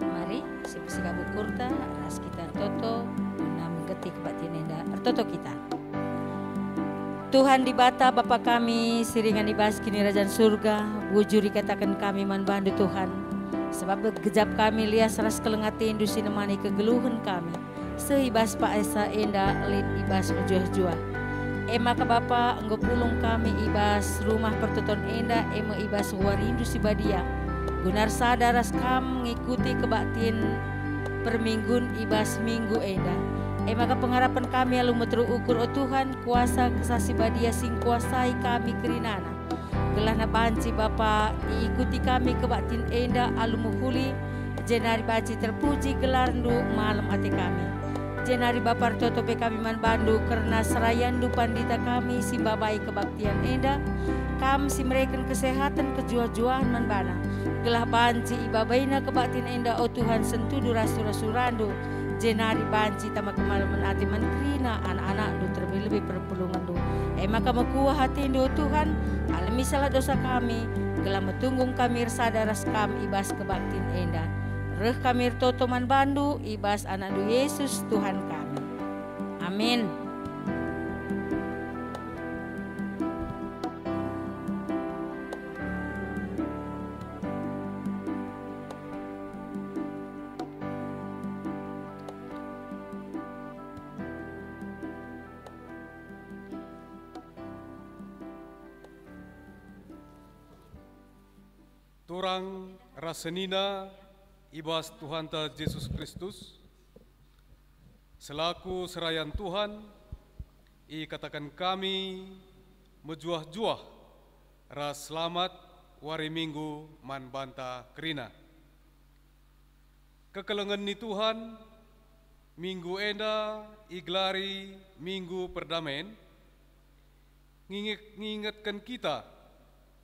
Mari sebisa kurta ras kita toto guna menggetik batinenda er, toto kita. Tuhan di bata Bapa kami, siringan di bas kini Rajan Surga, bujuri katakan kami manbandu Tuhan. Sebab gejap kami lias ras kelengati indusi nemani kegeluhan kami. Sehibas Pak Esa enda lid ibas ujuh juah. Ema ke Bapa enggak pulung kami ibas rumah pertuton enda ema ibas warindu sibadia. Gunar sadaras kam ngikuti kebaktin perminggun ibas minggu enda. Ema ke pengharapan kami alu metru ukur o Tuhan kuasa kesasi badia sing kuasai kami kerinana. Gelahna banci Bapa diikuti kami kebaktin enda alu muhuli jenari baci terpuji gelar ndu malam hati kami. Jenari Bapak Toto Pekabiman Bandu karena serayan pandita kami simbabai kebaktian enda kam mereka kesehatan kejuah man manbana gelah banci ibabaina kebaktian enda o Tuhan sentuh durasura surandu jenari banci tama kemal menati menkrina anak-anak du terlebih lebih perpulungan du ema kamu kuah hati du Tuhan alami salah dosa kami gelah metunggung kami sadara kam ibas kebaktian enda Reh kami totoman bandu ibas anak du Yesus Tuhan kami. Amin. Turang rasenina Ibas Tuhan ta Yesus Kristus selaku serayan Tuhan i katakan kami mejuah-juah ras selamat wari minggu man banta kerina kekelengan ni Tuhan minggu enda iglari minggu perdamaian ngingatkan kita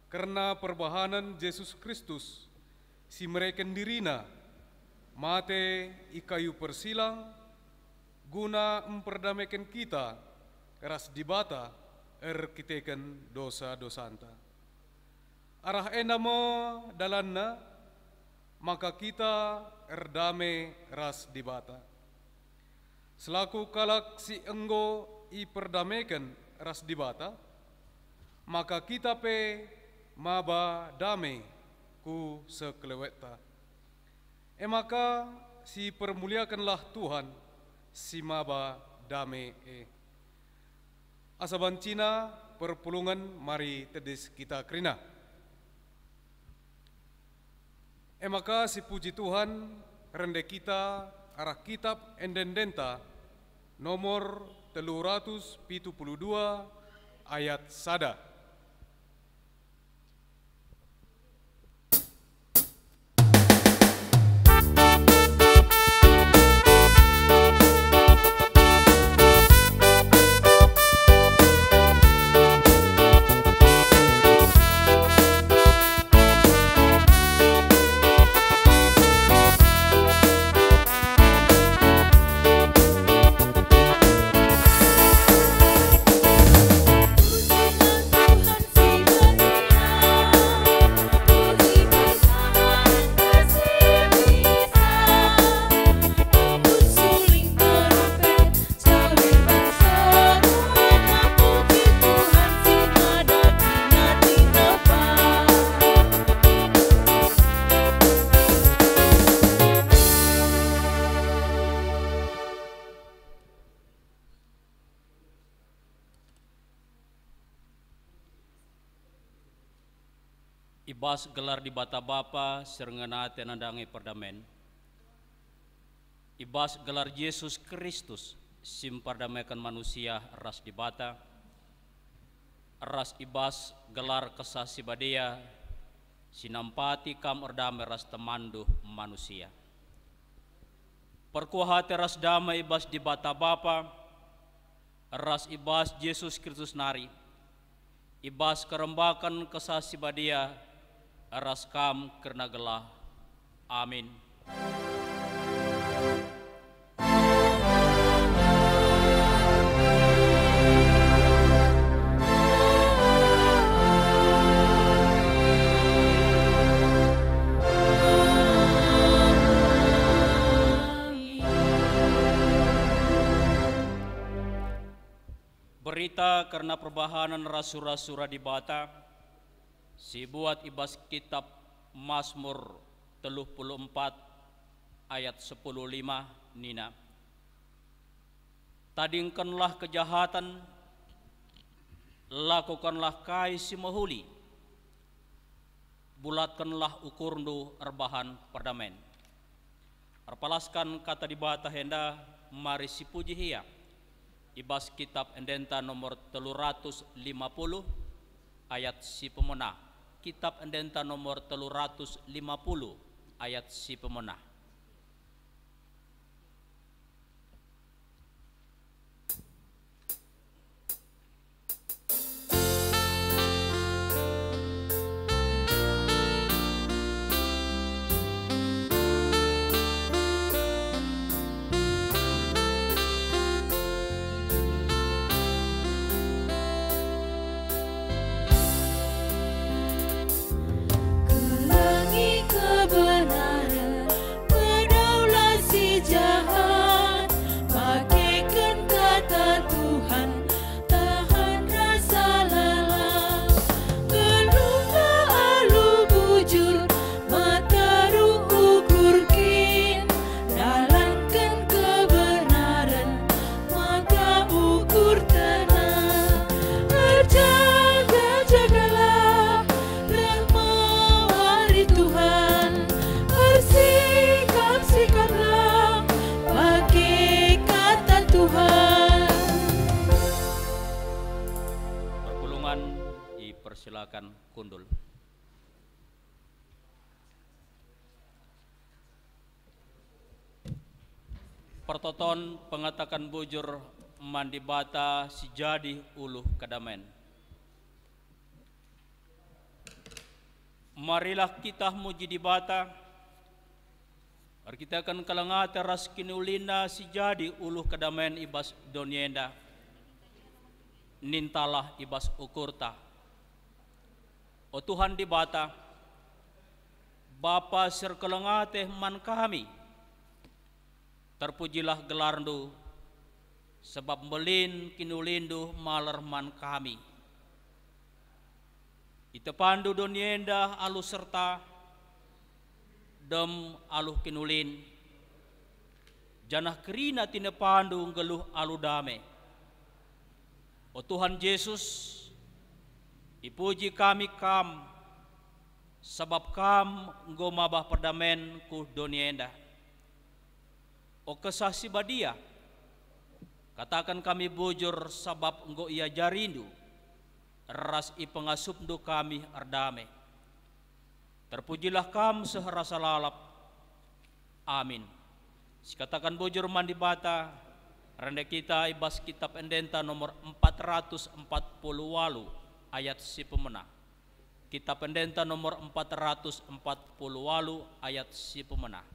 karena perbahanan Yesus Kristus si mereka dirina Mate ikayu persilang guna memperdamaikan kita eras dibata er kiteken dosa-dosa Arah enamo dalanna maka kita erdame ras dibata. Selaku kalak si enggo i perdamaikan ras dibata, maka kita pe maba dame ku sekelewetah E maka si permuliakanlah Tuhan, si maba dame e. Cina perpulungan mari tedis kita kerina. E maka si puji Tuhan rende kita arah kitab endendenta nomor teluratus pitu puluh dua ayat sada. Mas gelar di bata bapa serengana tenandangi pardamen. Ibas gelar Yesus Kristus perdamaikan manusia ras di bata. Ras ibas gelar kesasi badia sinampati kam erdame ras temandu manusia. Perkuha ras damai ibas di bata bapa ras ibas Yesus Kristus nari. Ibas kerembakan kesasi badia aras kam karena gelah. Amin. Berita karena perbahanan rasura-sura di Batam, Si buat ibas kitab Mazmur 34 ayat lima Nina. Tadingkanlah kejahatan, lakukanlah kai mahuli. bulatkanlah ukurnu erbahan perdamen. Arpalaskan kata di bata henda mari puji hiya. Ibas kitab endenta nomor telur ratus lima puluh ayat si pemenang kitab endenta nomor lima puluh ayat si pemenah toton pengatakan bujur mandi bata sejadi uluh kedamen. Marilah kita muji di bata, mari kita akan teras kini ulina sejadi uluh kedamen ibas donienda. Nintalah ibas ukurta. O Tuhan di bata, Bapa serkelengate man kami, Terpujilah gelarndu, sebab melin kinulindu malerman kami. Itepandu dunia indah alu serta dem aluh kinulin. Janah kerina tine pandu geluh alu dame. O Tuhan Yesus, ipuji kami kam, sebab kam ngomabah perdamen ku dunia indah O kesasi badia katakan kami bujur sabab engko ia jarindu ras i do kami ardame terpujilah kam seherasa lalap amin Sikatakan bujur mandi bata rende kita ibas kitab endenta nomor 440 walu ayat si pemenang Kitab pendenta nomor 440 walu ayat si pemenang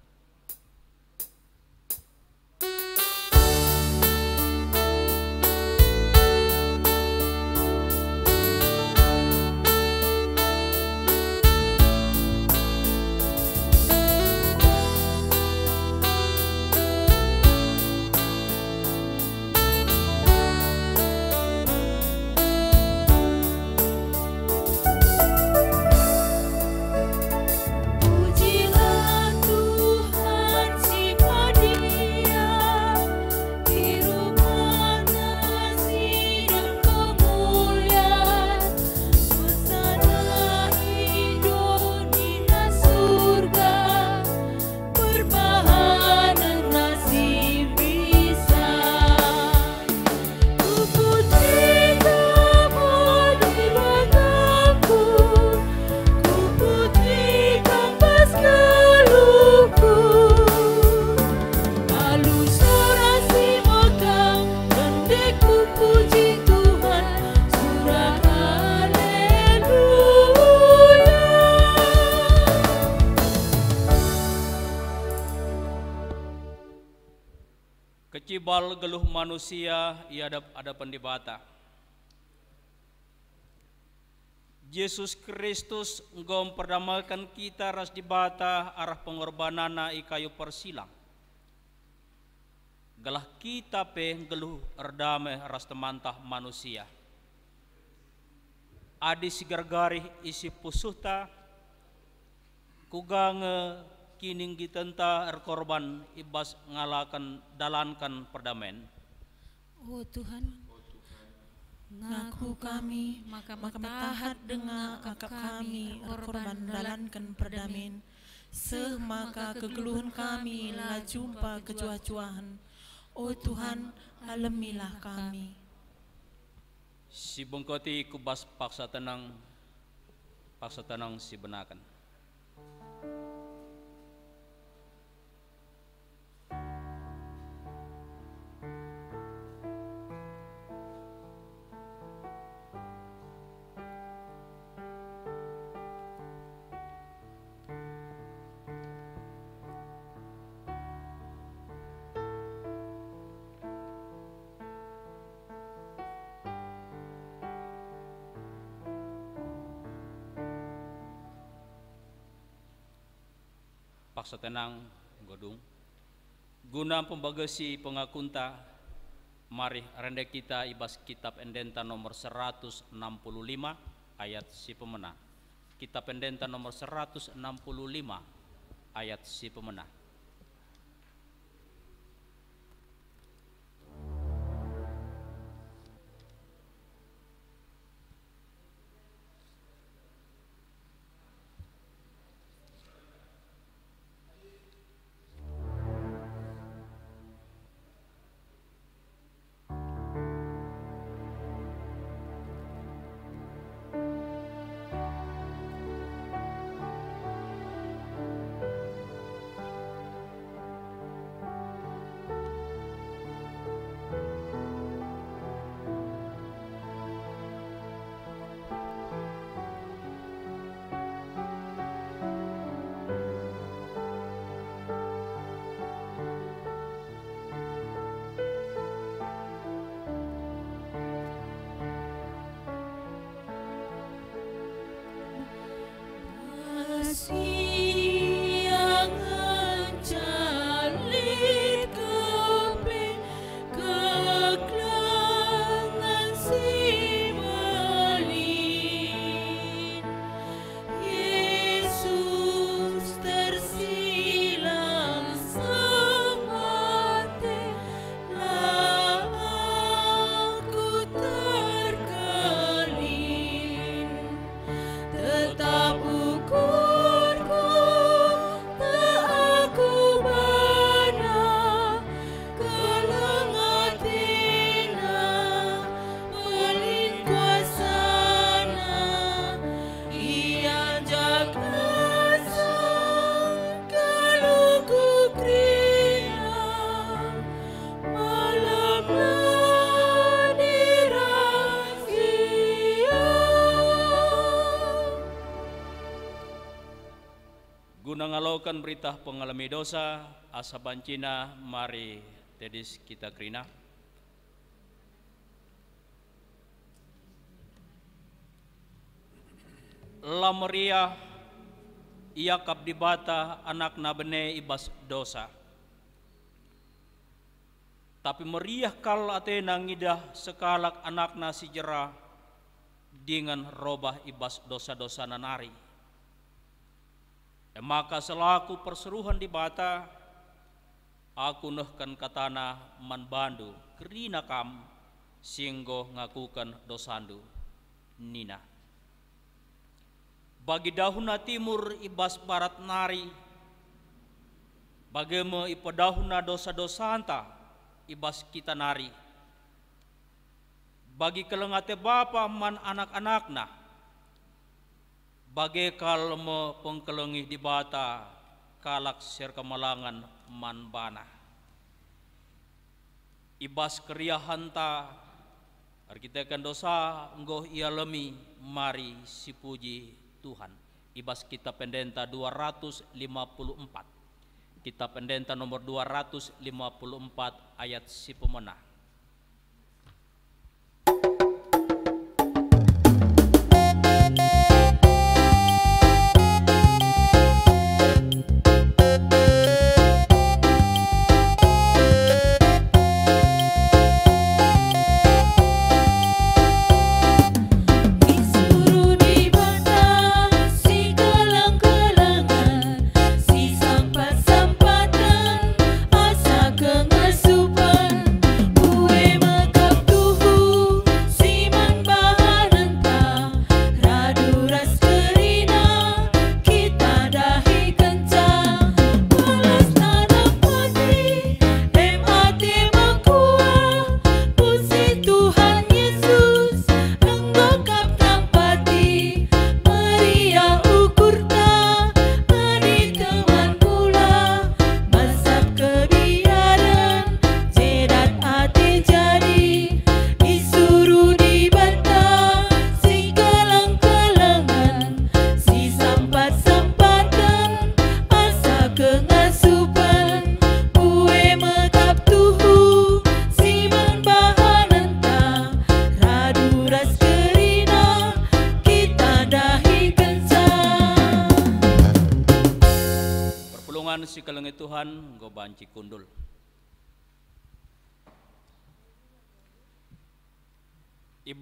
manusia ia ada pendibata. Yesus Kristus engkau memperdamaikan kita ras dibata arah pengorbanan kayu persilang. Galah kita pe geluh erdame ras temantah manusia. Adi sigargari isi pusuhta kugange kining gitenta erkorban ibas ngalakan dalankan perdamaian. Oh Tuhan, ngaku kami, maka metahat dengan akap kami, korban dalankan perdamin. Seh maka kegeluhan kami, lah jumpa kejua-juahan. Oh, oh Tuhan, alamilah kami. Si bongkoti kubas paksa tenang, paksa tenang si benakan. saktanang godung. Guna pembagasi pengakunta, mari rendek kita ibas kitab endenta nomor 165 ayat si pemenang. Kitab endenta nomor 165 ayat si pemenang. mendoakan berita pengalami dosa asa Cina mari tedis kita kerina Lameria ia kap dibata anak nabene ibas dosa tapi meriah kal ate nangidah sekalak anak nasi jerah dengan robah ibas dosa-dosa nanari dan maka selaku perseruhan di bata aku nehkan katana Bandu kerina kam singgo ngakukan dosandu nina bagi dahuna timur ibas barat nari bagema ipadahuna dosa-dosa anta ibas kita nari bagi kelengate bapa man anak-anakna bagai kalme pengkelengi di bata kalak serka man manbana ibas hanta, arkitekan dosa ngoh ia lemi mari si puji Tuhan ibas kita pendenta 254 Kita pendenta nomor 254 ayat si pemenang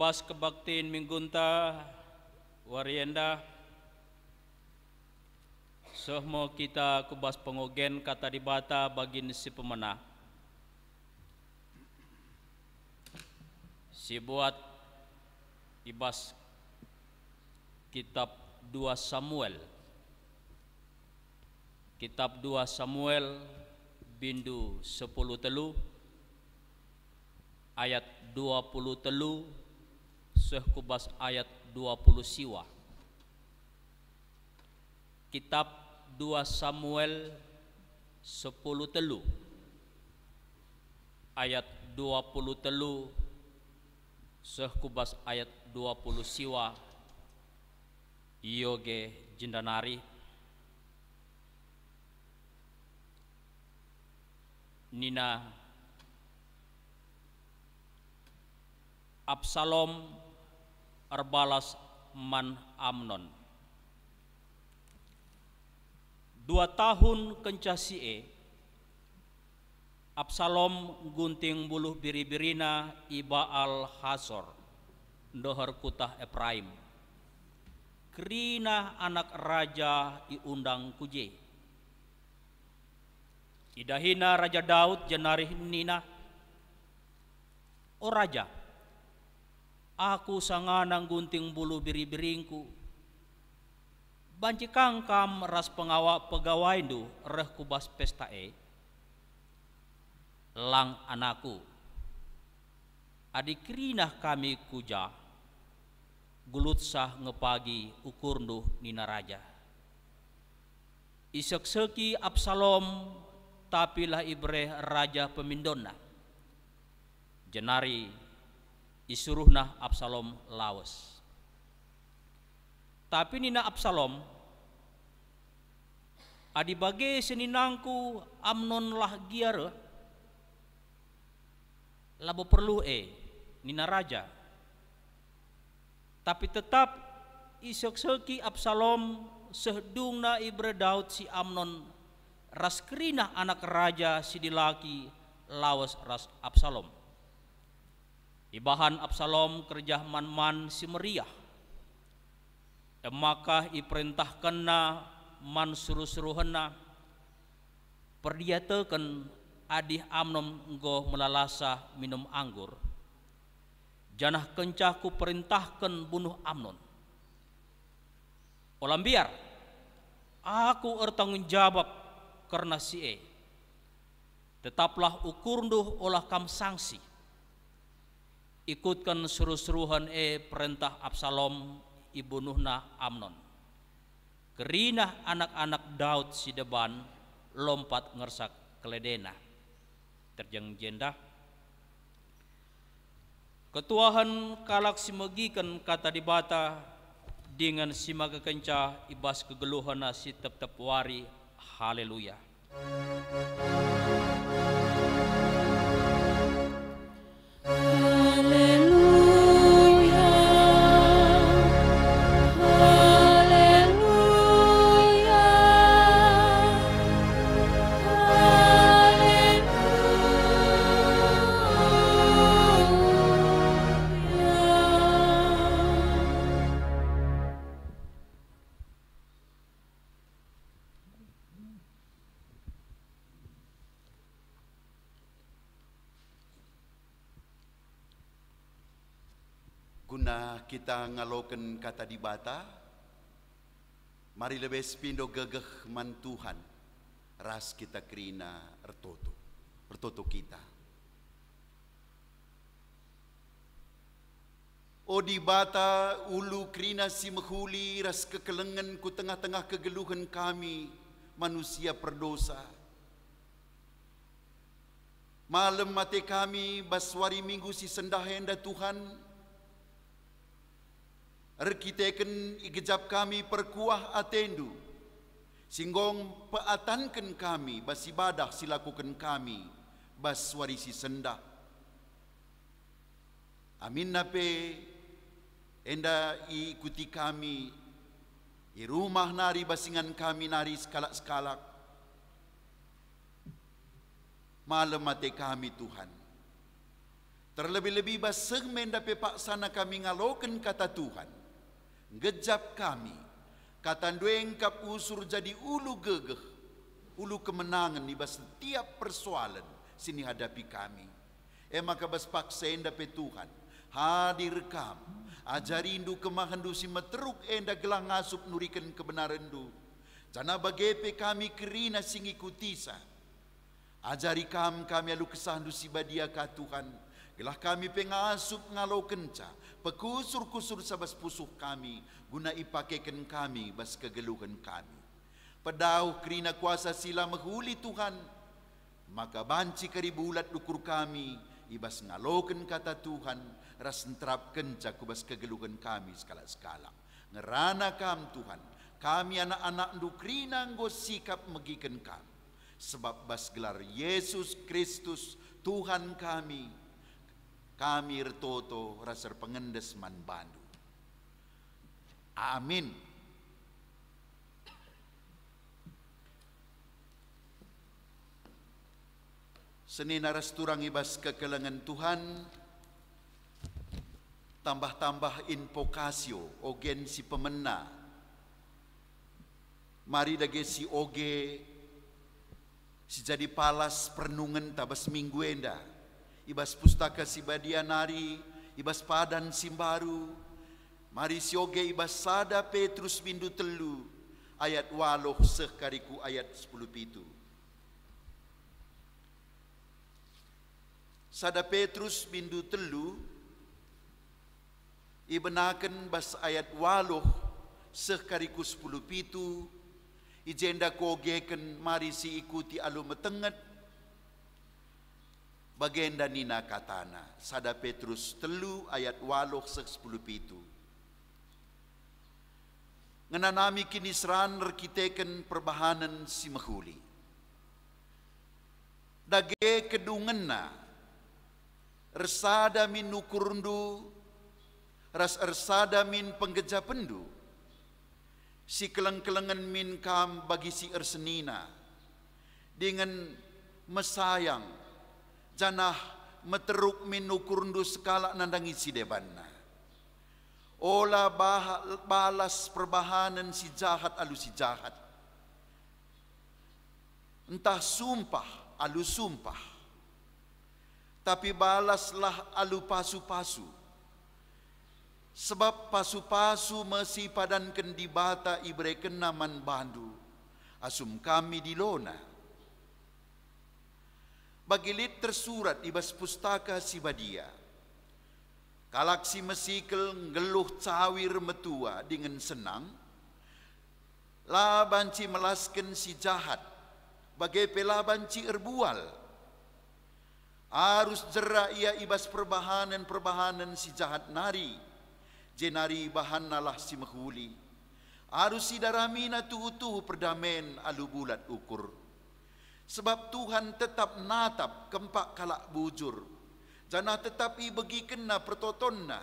Mas Kebaktin Minggunta Warienda Sohmo kita kubas pengogen kata dibata bagi si Si buat ibas kitab 2 Samuel Kitab 2 Samuel bindu 10 telu ayat 20 telu Syekh Kubas ayat 20 siwa Kitab 2 Samuel 10 telu ayat 20 telu Syekh Kubas ayat 20 siwa Yoge Jindanari Nina Absalom Arbalas man Amnon. Dua tahun kencasie, Absalom gunting buluh biri-birina iba al Hazor, dohar kutah Epraim. Kerina anak raja iundang kuje. Idahina Raja Daud jenarih nina. O Raja, aku sangat gunting bulu biri-biringku. Banci kangkam ras pengawa pegawai du reh kubas pesta e. Lang anakku. Adik rinah kami kuja. Gulut sah ngepagi ukur du nina raja. Isekseki Absalom tapilah ibreh raja pemindona. Jenari isuruhna Absalom lawas. Tapi nina Absalom adi seninangku Amnon lah giar labo perlu e nina raja. Tapi tetap isok-soki Absalom sehdungna ibre Daud si Amnon raskrina anak raja si dilaki lawas ras Absalom. Ibahan Absalom kerja man-man si meriah. Emakah iperintahkena man suruh-suruhena. Perdiatekan adih amnom go melalasa minum anggur. Janah kencahku perintahkan bunuh amnon. Olam biar, aku ertanggung jawab karena si E. Tetaplah ukurdu olah kam sanksi ikutkan seru-seruhan e eh, perintah Absalom ibunuhna Amnon. Kerinah anak-anak Daud si deban lompat ngersak keledena. Terjang jendah. Ketuahan kalak si megikan kata dibata dengan sima kekencah ibas kegeluhana si tep-tep wari. Haleluya. Haleluya. kita ngaloken kata di bata Mari lebih pindo gegeh Tuhan, Ras kita kerina ertoto Ertoto kita O di bata ulu kerina si mehuli Ras kekelengan ku tengah-tengah kegeluhan kami Manusia perdosa Malam mati kami baswari minggu si sendahenda Tuhan Rekiteken igejap kami perkuah atendu. Singgong peatanken kami basibadah silakukan kami baswarisi sendah. Amin nape enda ikuti kami di rumah nari basingan kami nari skalak-skalak. Malam mati kami Tuhan. Terlebih-lebih baseng menda sana kami ngaloken kata Tuhan Gejap kami, kata duengkap usur jadi ulu gegeh, ulu kemenangan di setiap persoalan sini hadapi kami. Eh maka bas paksain dapat Tuhan, hadir kam ajari indu kemahandu si meteruk enda eh, gelang asup nurikan kebenaran du. Jana bagepe kami kerina singi kutisa. Ajari kam kami alu kesah du si badia ka Tuhan. Bila kami pengasup ngalau kenca, pekusur-kusur sabas pusuh kami, guna ipakeken kami bas kegeluhan kami. Pedau kerina kuasa sila menghuli Tuhan, maka banci ulat dukur kami, ibas ngaloken kata Tuhan, ras entrap kenca kubas kegeluhan kami sekala-sekala. Ngerana kam Tuhan, kami anak-anak dukrina nggo sikap megiken kami. Sebab bas gelar Yesus Kristus Tuhan kami, kamir toto rasar pengendes man bandu. Amin. Seni aras turang ibas kekelengan Tuhan tambah-tambah invokasio ogen si pemena mari dage si oge si jadi palas perenungan tabas minggu endah ibas pustaka sibadia nari, ibas padan simbaru, mari sioge ibas sada Petrus bindu telu, ayat waloh sekariku ayat sepuluh pitu. Sada Petrus bindu telu, ibenaken bas ayat waloh sekariku sepuluh pitu, ijenda kogeken mari si ikuti alu metenget Bagenda nina katana, sada Petrus telu ayat waluh sepuluh pitu. Ngananami kini seran rekiteken perbahanan si mahuli. Dage kedungenna, resada min nukurundu, ras ersada min penggeja pendu, si keleng-kelengan min kam bagi si ersenina, dengan mesayang janah meteruk minukurundu skala nandangi si debanna. Ola balas perbahanan si jahat alu si jahat. Entah sumpah alu sumpah. Tapi balaslah alu pasu-pasu. Sebab pasu-pasu mesi padan kendibata ibre kenaman bandu. Asum kami di lona bagilit tersurat di bas pustaka Sibadia. Galaksi mesikel ngeluh cawir metua dengan senang. laban banci melasken si jahat bagai pelaban banci erbual. Arus jera ia ibas perbahanan-perbahanan si jahat nari. Jenari bahan nalah si mehuli. Arus si daramina tuhu-tuhu perdamen alu bulat ukur. Sebab Tuhan tetap natap kempak kalak bujur. Jana tetapi begi kena pertotonna.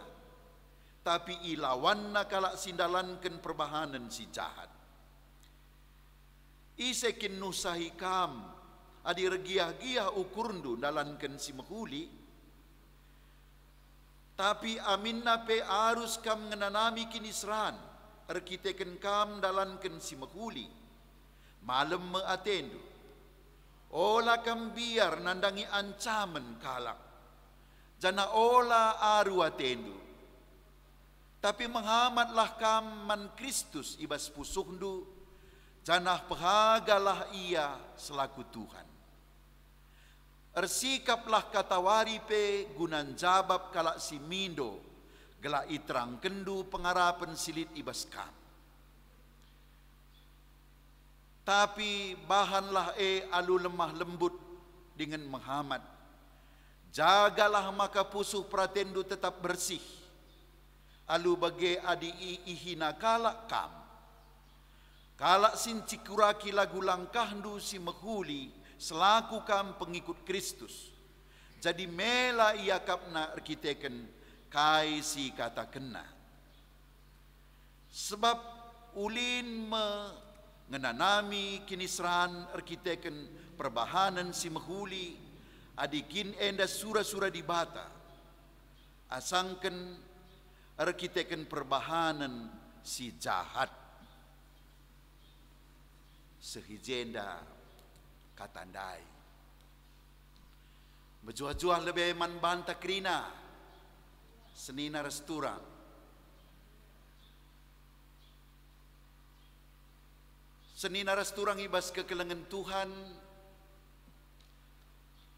Tapi ilawanna kalak sindalankan perbahanan si jahat. Isekin nusahi kam. Adi regiah-giah ukurndu dalankan si mekuli. Tapi aminna pe arus kam ngenanami kini seran. Erkitekan kam dalankan si mekuli. Malam meatendu Ola kambiyar nandangi ancaman kalak. Jana ola arua tendu. Tapi menghamatlah kaman Kristus ibas pusuhdu. Jana pahagalah ia selaku Tuhan. Ersikaplah katawari pe gunan jabab kalak simindo. Gelak itrang kendu pengarapan silit ibas kam. Tapi bahanlah e alu lemah lembut dengan menghamat. Jagalah maka pusuh pratendu tetap bersih. Alu bagi adi ihina kalak kam. Kalak sin cikuraki lagu langkahdu si mehuli selaku kam pengikut Kristus. Jadi mela ia kapna arkiteken kai si kata kena. Sebab ulin me ngenanami kinisrahan arkiteken perbahanan si mehuli adikin enda sura-sura dibata asangken arkiteken perbahanan si jahat sehijenda katandai bejuah-juah lebih man bantakrina senina restoran Seni narasturang ibas kekelengan Tuhan.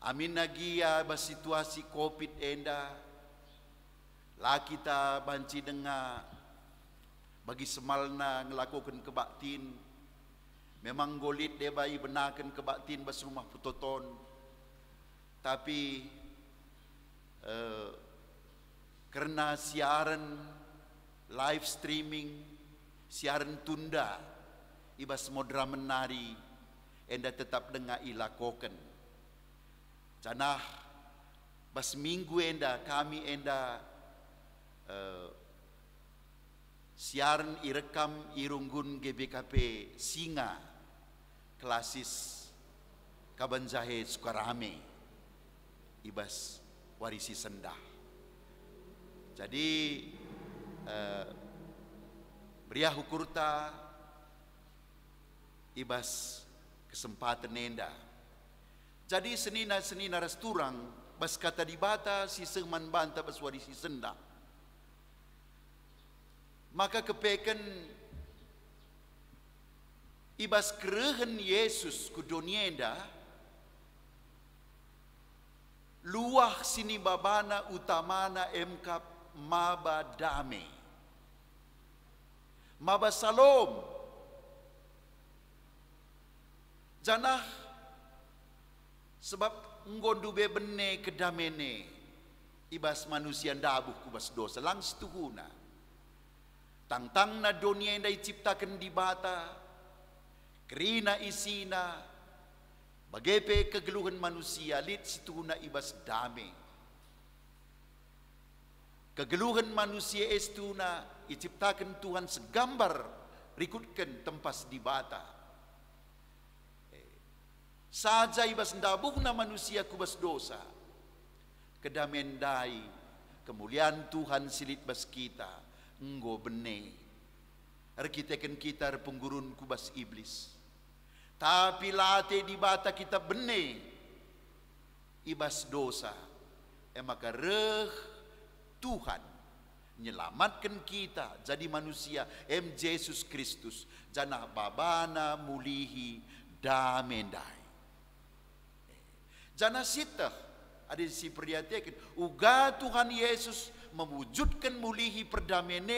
Amin nagia bas situasi COVID enda. Lah kita banci dengar bagi semalna ngelakukan kebaktin. Memang golit dia bayi benarkan kebaktin bas rumah putoton. Tapi uh, eh, karena siaran live streaming siaran tunda iba semodra menari enda tetap dengar ila canah bas minggu enda kami enda uh, siaran irekam irunggun GBKP Singa klasis Kabanjahe Sukarame ibas warisi sendah jadi uh, eh, Beriah Hukurta ibas kesempatan nenda. Jadi senina senina resturang bas kata dibata si seman banta bas wadi si senda. Maka kepeken ibas kerehen Yesus ku donienda luah sini babana utamana emkap maba damai maba salom janah sebab ngodube bene kedamene ibas manusia ndabuh kubas dosa langs tuhuna tangtang na dunia yang diciptakan di bata kerina isina bagepe kegeluhan manusia lit situhuna ibas dame kegeluhan manusia estuna diciptakan Tuhan segambar rikutkan tempas di bata Sajai bas na manusia kubas dosa. kedamendai kemuliaan Tuhan silit bas kita, enggo bene. Arkiteken kita penggurun kubas iblis. Tapi late di bata kita bene, ibas dosa. Emaka reh Tuhan nyelamatkan kita jadi manusia em Yesus Kristus jana babana mulihi damendai Janasita ada si perhatikan uga Tuhan Yesus mewujudkan mulihi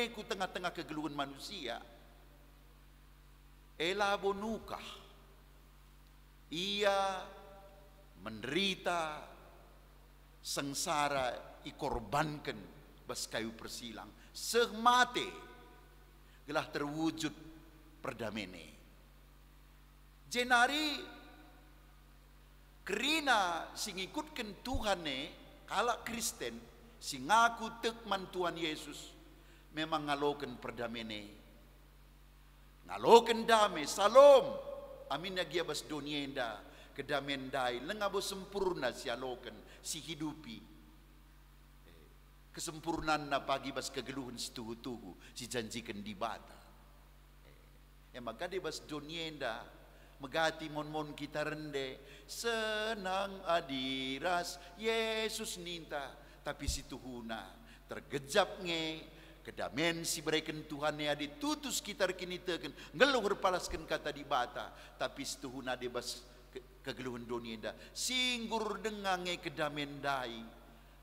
ku tengah-tengah kegeluhan manusia Elabonuka, ia menderita sengsara ikorbankan bas kayu persilang semate gelah terwujud perdamene jenari Kerina sing ikutkan Tuhan ne, kalau Kristen sing ngaku tekman Tuhan Yesus memang ngalokan perdamene. Ngalokan damai, salom. Amin ya giabas dunia indah. Kedamaian dai, lengabo sempurna si alokan, si hidupi. Kesempurnaan na pagi bas kegeluhan setuhu-tuhu si janjikan di bata. Ya maka dia bas dunia indah, Megati mon-mon kita rende Senang adiras Yesus ninta Tapi si Tuhuna tergejap nge Kedamen si bereken Tuhan ya ditutus kita kini teken Ngeluh palaskan kata di bata Tapi si Tuhuna debas kegeluhan dunia da Singgur dengange kedamen dai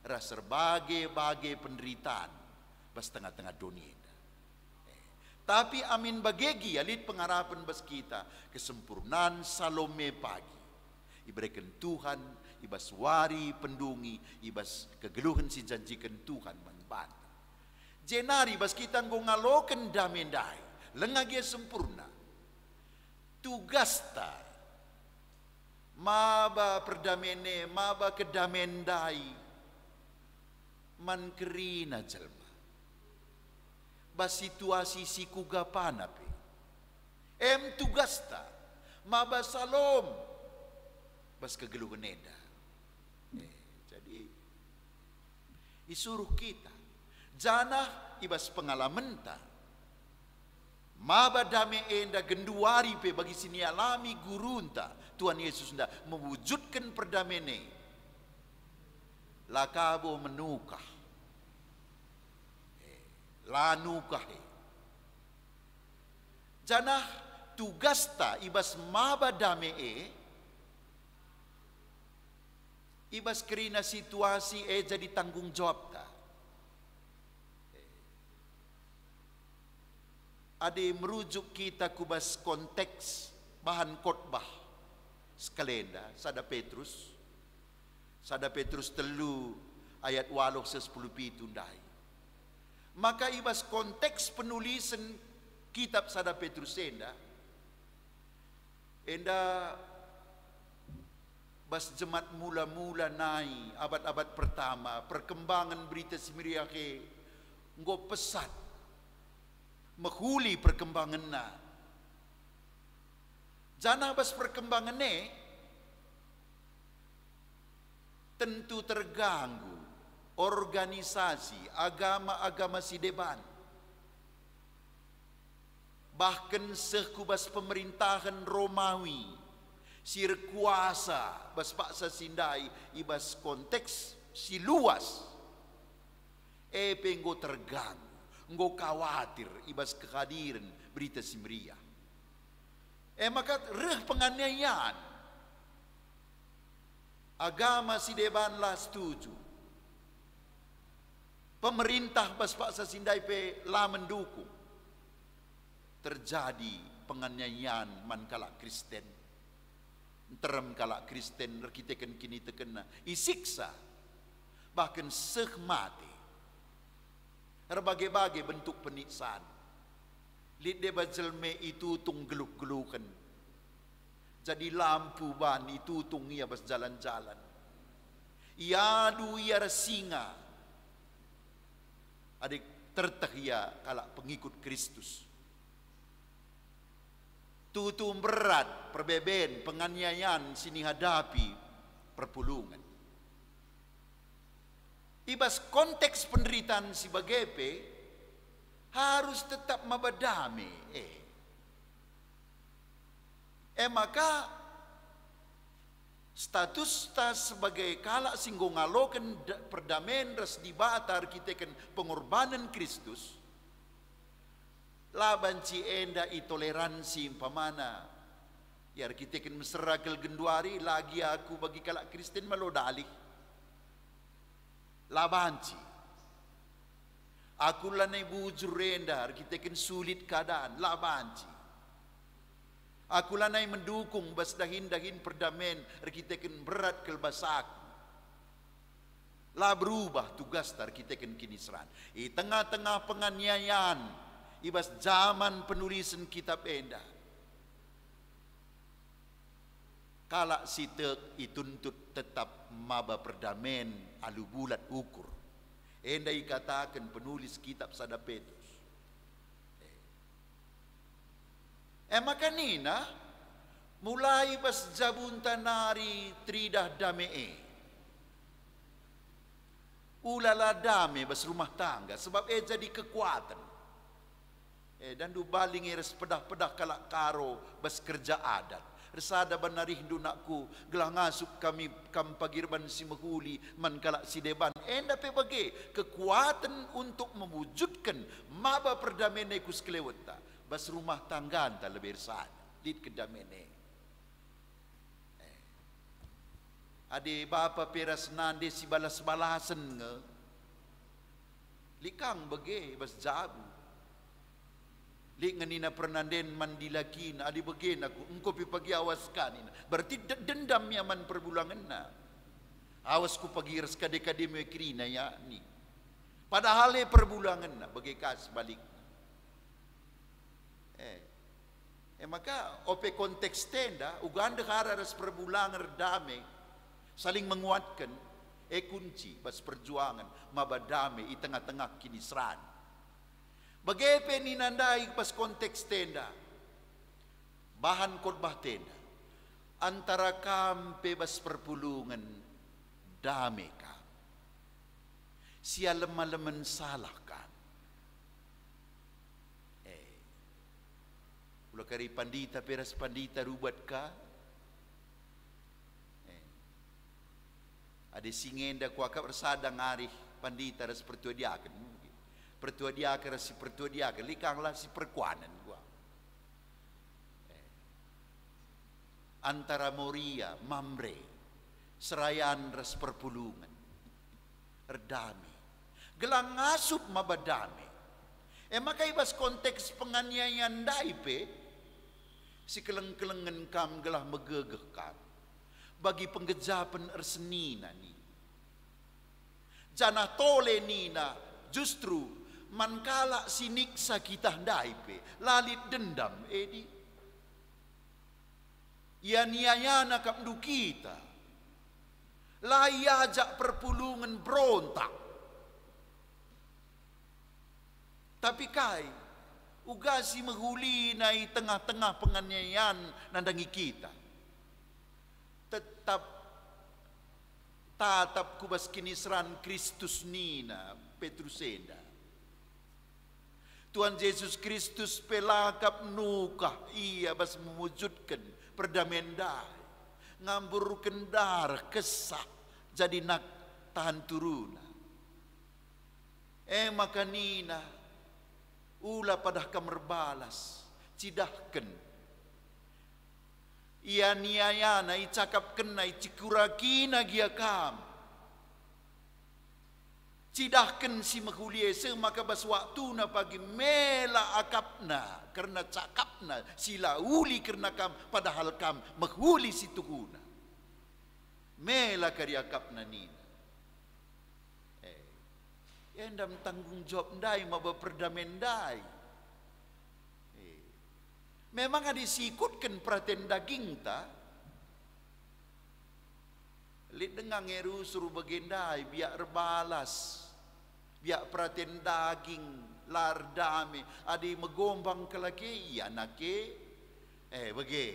Ras bagai bagai penderitaan Pas tengah-tengah dunia tapi amin bagegi alit ya, pengharapan bas kita. Kesempurnaan Salome pagi. Iberikan Tuhan, ibas wari pendungi, ibas kegeluhan si janjikan Tuhan manban. Jenari bas kita ngaloken damendai. Lengah dia sempurna. Tugas tai. Maba perdamene, maba kedamendai. Man kerina jelma ba situasi sikuga panapi. Em tugasta, mabasalom, salom, bas kegelugan neda. Eh, jadi, isuruh kita, janah ibas pengalaman ta. Maba dame enda genduari pe bagi sini alami gurunta. Tuhan Yesus nda mewujudkan perdamene. Lakabo menukah Lanu kahe. Janah tugasta ibas maba dame e ibas kerina situasi e jadi tanggung jawab ta. Ade merujuk kita kubas konteks bahan khotbah sekalenda. sada Petrus sada Petrus telu ayat waluh sesepuluh pitu ndai maka ibas konteks penulisan kitab Sada Petrus enda, enda bas jemaat mula-mula nai abad-abad pertama perkembangan berita ke ngo pesat menghuli perkembangan na jana bas perkembangan ne tentu terganggu organisasi agama-agama Sideban. Bahkan sekubas pemerintahan Romawi sir kuasa bas paksa sindai ibas konteks si luas e eh, penggo terganggu nggo khawatir ibas kehadiran berita simria e eh, maka reh penganiayaan agama si deban lah setuju pemerintah Baspaksa Sindaipe lah mendukung terjadi penganiayaan mankala Kristen terem kala Kristen kita kini terkena isiksa bahkan seh mati berbagai-bagai bentuk penyiksaan Lidah bajelme itu tung geluk-gelukan jadi lampu ban itu tung ia bas jalan-jalan ia du ia singa adik tertahia kalak pengikut Kristus. Tutu berat perbeben penganiayaan sini hadapi perpulungan. Ibas konteks penderitaan si Bagepe harus tetap mabadame. Eh, eh maka status ta sebagai kalak singgongaloken perdamaian res dibatar kita ken pengorbanan Kristus laban cienda enda intoleransi umpamana Ya kita ken mesra genduari lagi aku bagi kalak Kristen melodali laban ci aku lanai bujur enda kita ken sulit keadaan laban ci Aku lanai mendukung bas dahin-dahin perdamaian rekitekan berat kelbasak. Lah berubah tugas tar kita kini seran. I tengah-tengah penganiayaan ibas zaman penulisan kitab enda. Kalak sitek ituntut tetap maba perdamaian alu bulat ukur. Enda ikatakan penulis kitab sada Petrus. Emma eh, kanina mulai bas jabun tanari tridah damee. Ulala dame bas rumah tangga sebab eh jadi kekuatan. Eh dan du baling eres pedah-pedah kalak karo bas kerja adat. Resada benari hindu nakku gelangasuk kami kam pagirban si mehuli man kalak si deban. Eh dah kekuatan untuk mewujudkan maba perdamene ku sekelewet bas rumah tangga tak lebih sah, lid kedam ini eh. adi bapa peras nandi si balas balasan nge likang bege bas jabu lik pernah pernanden mandi laki adi bege aku engko pi pagi awaskan ini berarti dendam yaman perbulangan na awas ku pagi reska dekade mekrina ya ni padahal le perbulangan na bege kas balik Eh, maka ope konteks tenda Uganda haras perbulangan damai saling menguatkan e kunci pas perjuangan mabadame i tengah-tengah kini seran. Bagepe ni nandai pas konteks tenda bahan khotbah tenda antara kampe pas perpulungan damai kam sia lemah lemen salah kam Pula kari pandita peras pandita rubat ka. Eh. Ada singenda kuakap sadang arih pandita ras pertua diakan. Pertua diakan ras pertua diakan. Likanglah si perkuanan gua. Eh. Antara Moria, Mamre. Serayan ras perpulungan. Erdami. Gelang asup mabadami. E eh, maka ibas konteks penganiayaan daipe, si keleng-kelengan kam gelah megegekan, Bagi penggejapan ersenina nani. Jana tole nina justru mankala sinik kita daipe lalit dendam edi. Eh, Ia ya niayana kapdu kita. Layajak iya perpulungan berontak. Tapi kai uga si mahuli na tengah-tengah penganiayaan nandangi kita. Tetap tatap kubas kinisran Kristus nina Petrusenda. Tuhan Yesus Kristus pelakap nukah ia bas mewujudkan perdamaian dai. Ngambur kendar kesah jadi nak tahan turun. Eh Nina. Ula padah kamar balas. Cidahkan. Ia niayana i cakap kena cikuraki cikurakina gia kam. Cidahkan si mahulia se maka bas waktu na pagi mela akapna. Karena cakapna sila uli karena kam padahal kam mahuli si tuhuna. Mela kari akapna nina. Ya ndam tanggung jawab ndai ma beperdamai ndai. Eh. Memang ada sikutkan perhatian daging ta. Lid dengan eru suruh bagendai biak rebalas. Biak perhatian daging lardame adi megombang laki ya nake eh bagai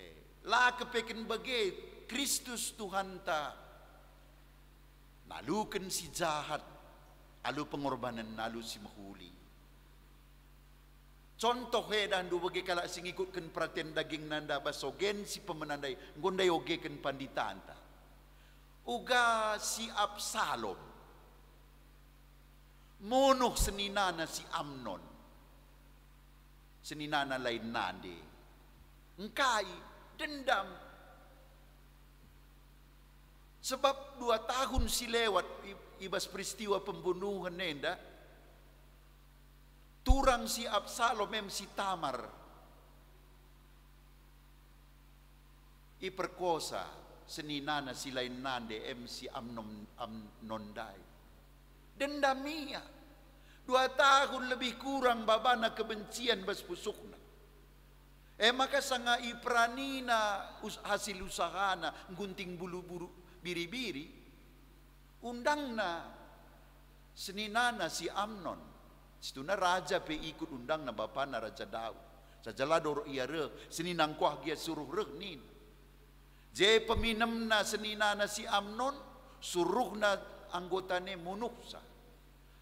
eh la kepekin bege Kristus Tuhan tak nalukan si jahat alu pengorbanan nalu si mahuli contoh dan dua bagi kalak sing ikutkan perhatian daging nanda basogen si pemenandai gondai ogeken pandita anta uga si Absalom monoh seninana si Amnon seninana lain nande ngkai dendam Sebab dua tahun si lewat ibas peristiwa pembunuhan nenda, turang si Absalom mem si Tamar. iperkosa seni seninana si lain nande em si Amnon Amnondai. Dendamia. Dua tahun lebih kurang babana kebencian bas pusukna. Eh maka sanga ipranina hasil usahana gunting bulu buruk biri-biri undang senina seninana si Amnon situna raja pe ikut bapa bapana raja Daud sajala doro ia re seninang kuah dia suruh reh nin je senina seninana si Amnon suruh na anggotane munuksa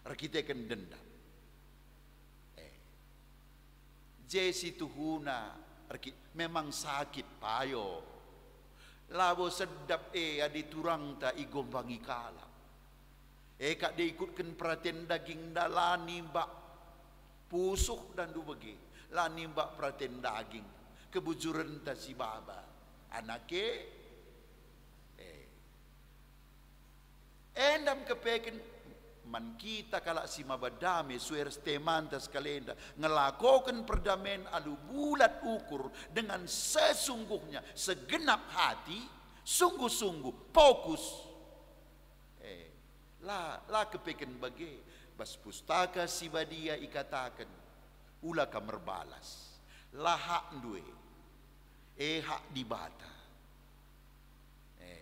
kita ken denda. eh. je situhuna memang sakit payo Lawo sedap eh adi turang ta bangi kalam. Eh kak diikutkan perhatian daging dah lani mbak pusuk dan dubegi. Lani mbak perhatian daging. Kebujuran ta si baba. Anake eh. eh endam kepekin man kita kala si mabadame suer stemantas kalenda ngelakukan perdamaian adu bulat ukur dengan sesungguhnya segenap hati sungguh-sungguh fokus eh la la kepekan bagi bas pustaka si badia ikatakan ula kamar balas lahak duwe eh hak dibata eh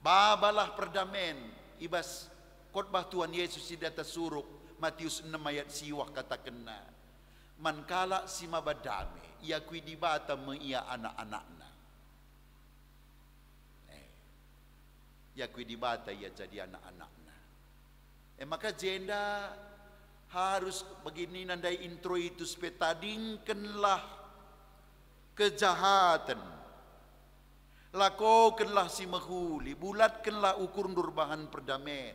babalah perdamaian ibas Khotbah Tuhan Yesus di atas suruk Matius 6 ayat siwa kata kena. Man kala sima badame ia kui dibata me ia anak-anakna. Eh. Ia kui dibata ia jadi anak-anakna. Eh maka jenda harus begini nandai intro itu sepetadingkenlah kejahatan. Lakokenlah si mehuli, bulatkanlah ukur nurbahan perdamaian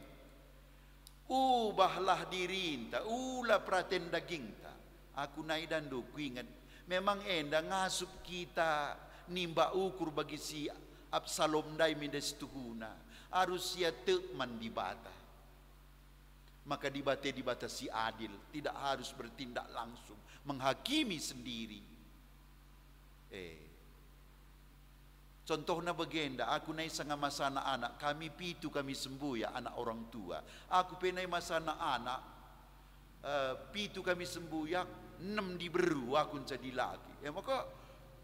Ubahlah dirinta, ulah praten dagingta. Aku naik dandu, ku ingat. Memang enda ngasup kita nimba ukur bagi si Absalom dai mindes tuhuna. Harus ia tekman di bata. Maka dibate dibatasi adil, tidak harus bertindak langsung, menghakimi sendiri. Eh, Contohnya begenda, aku naik sangat masa anak-anak, kami pitu kami sembuh ya anak orang tua. Aku penai masa anak-anak, uh, eh, pitu kami sembuh ya, enam diberu aku jadi lagi. Ya maka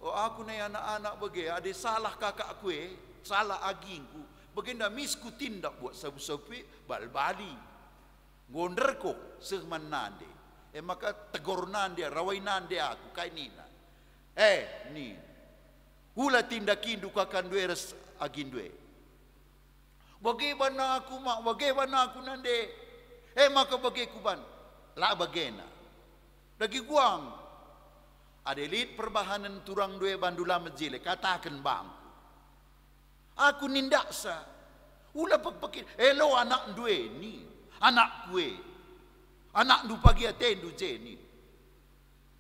oh, aku naik anak-anak bagi, ada salah kakak kue, salah agingku. Begenda misku tindak buat sabu-sabu bal-bali. Ngonder kok, sehman nande. Ya maka tegur nande, rawai nande aku, kainina. Eh, nina. Hula tindak kindu kakan dua res agin dua. Bagaimana aku mak, bagaimana aku nande. Eh maka bagai kuban. La bagena. Lagi guang. Ada lid perbahanan turang dua bandula majile Katakan bang. Aku nindak sa. Ula pekpekir. Elo eh, anak dua ni. Anak kue. Anak du pagi atendu je ni.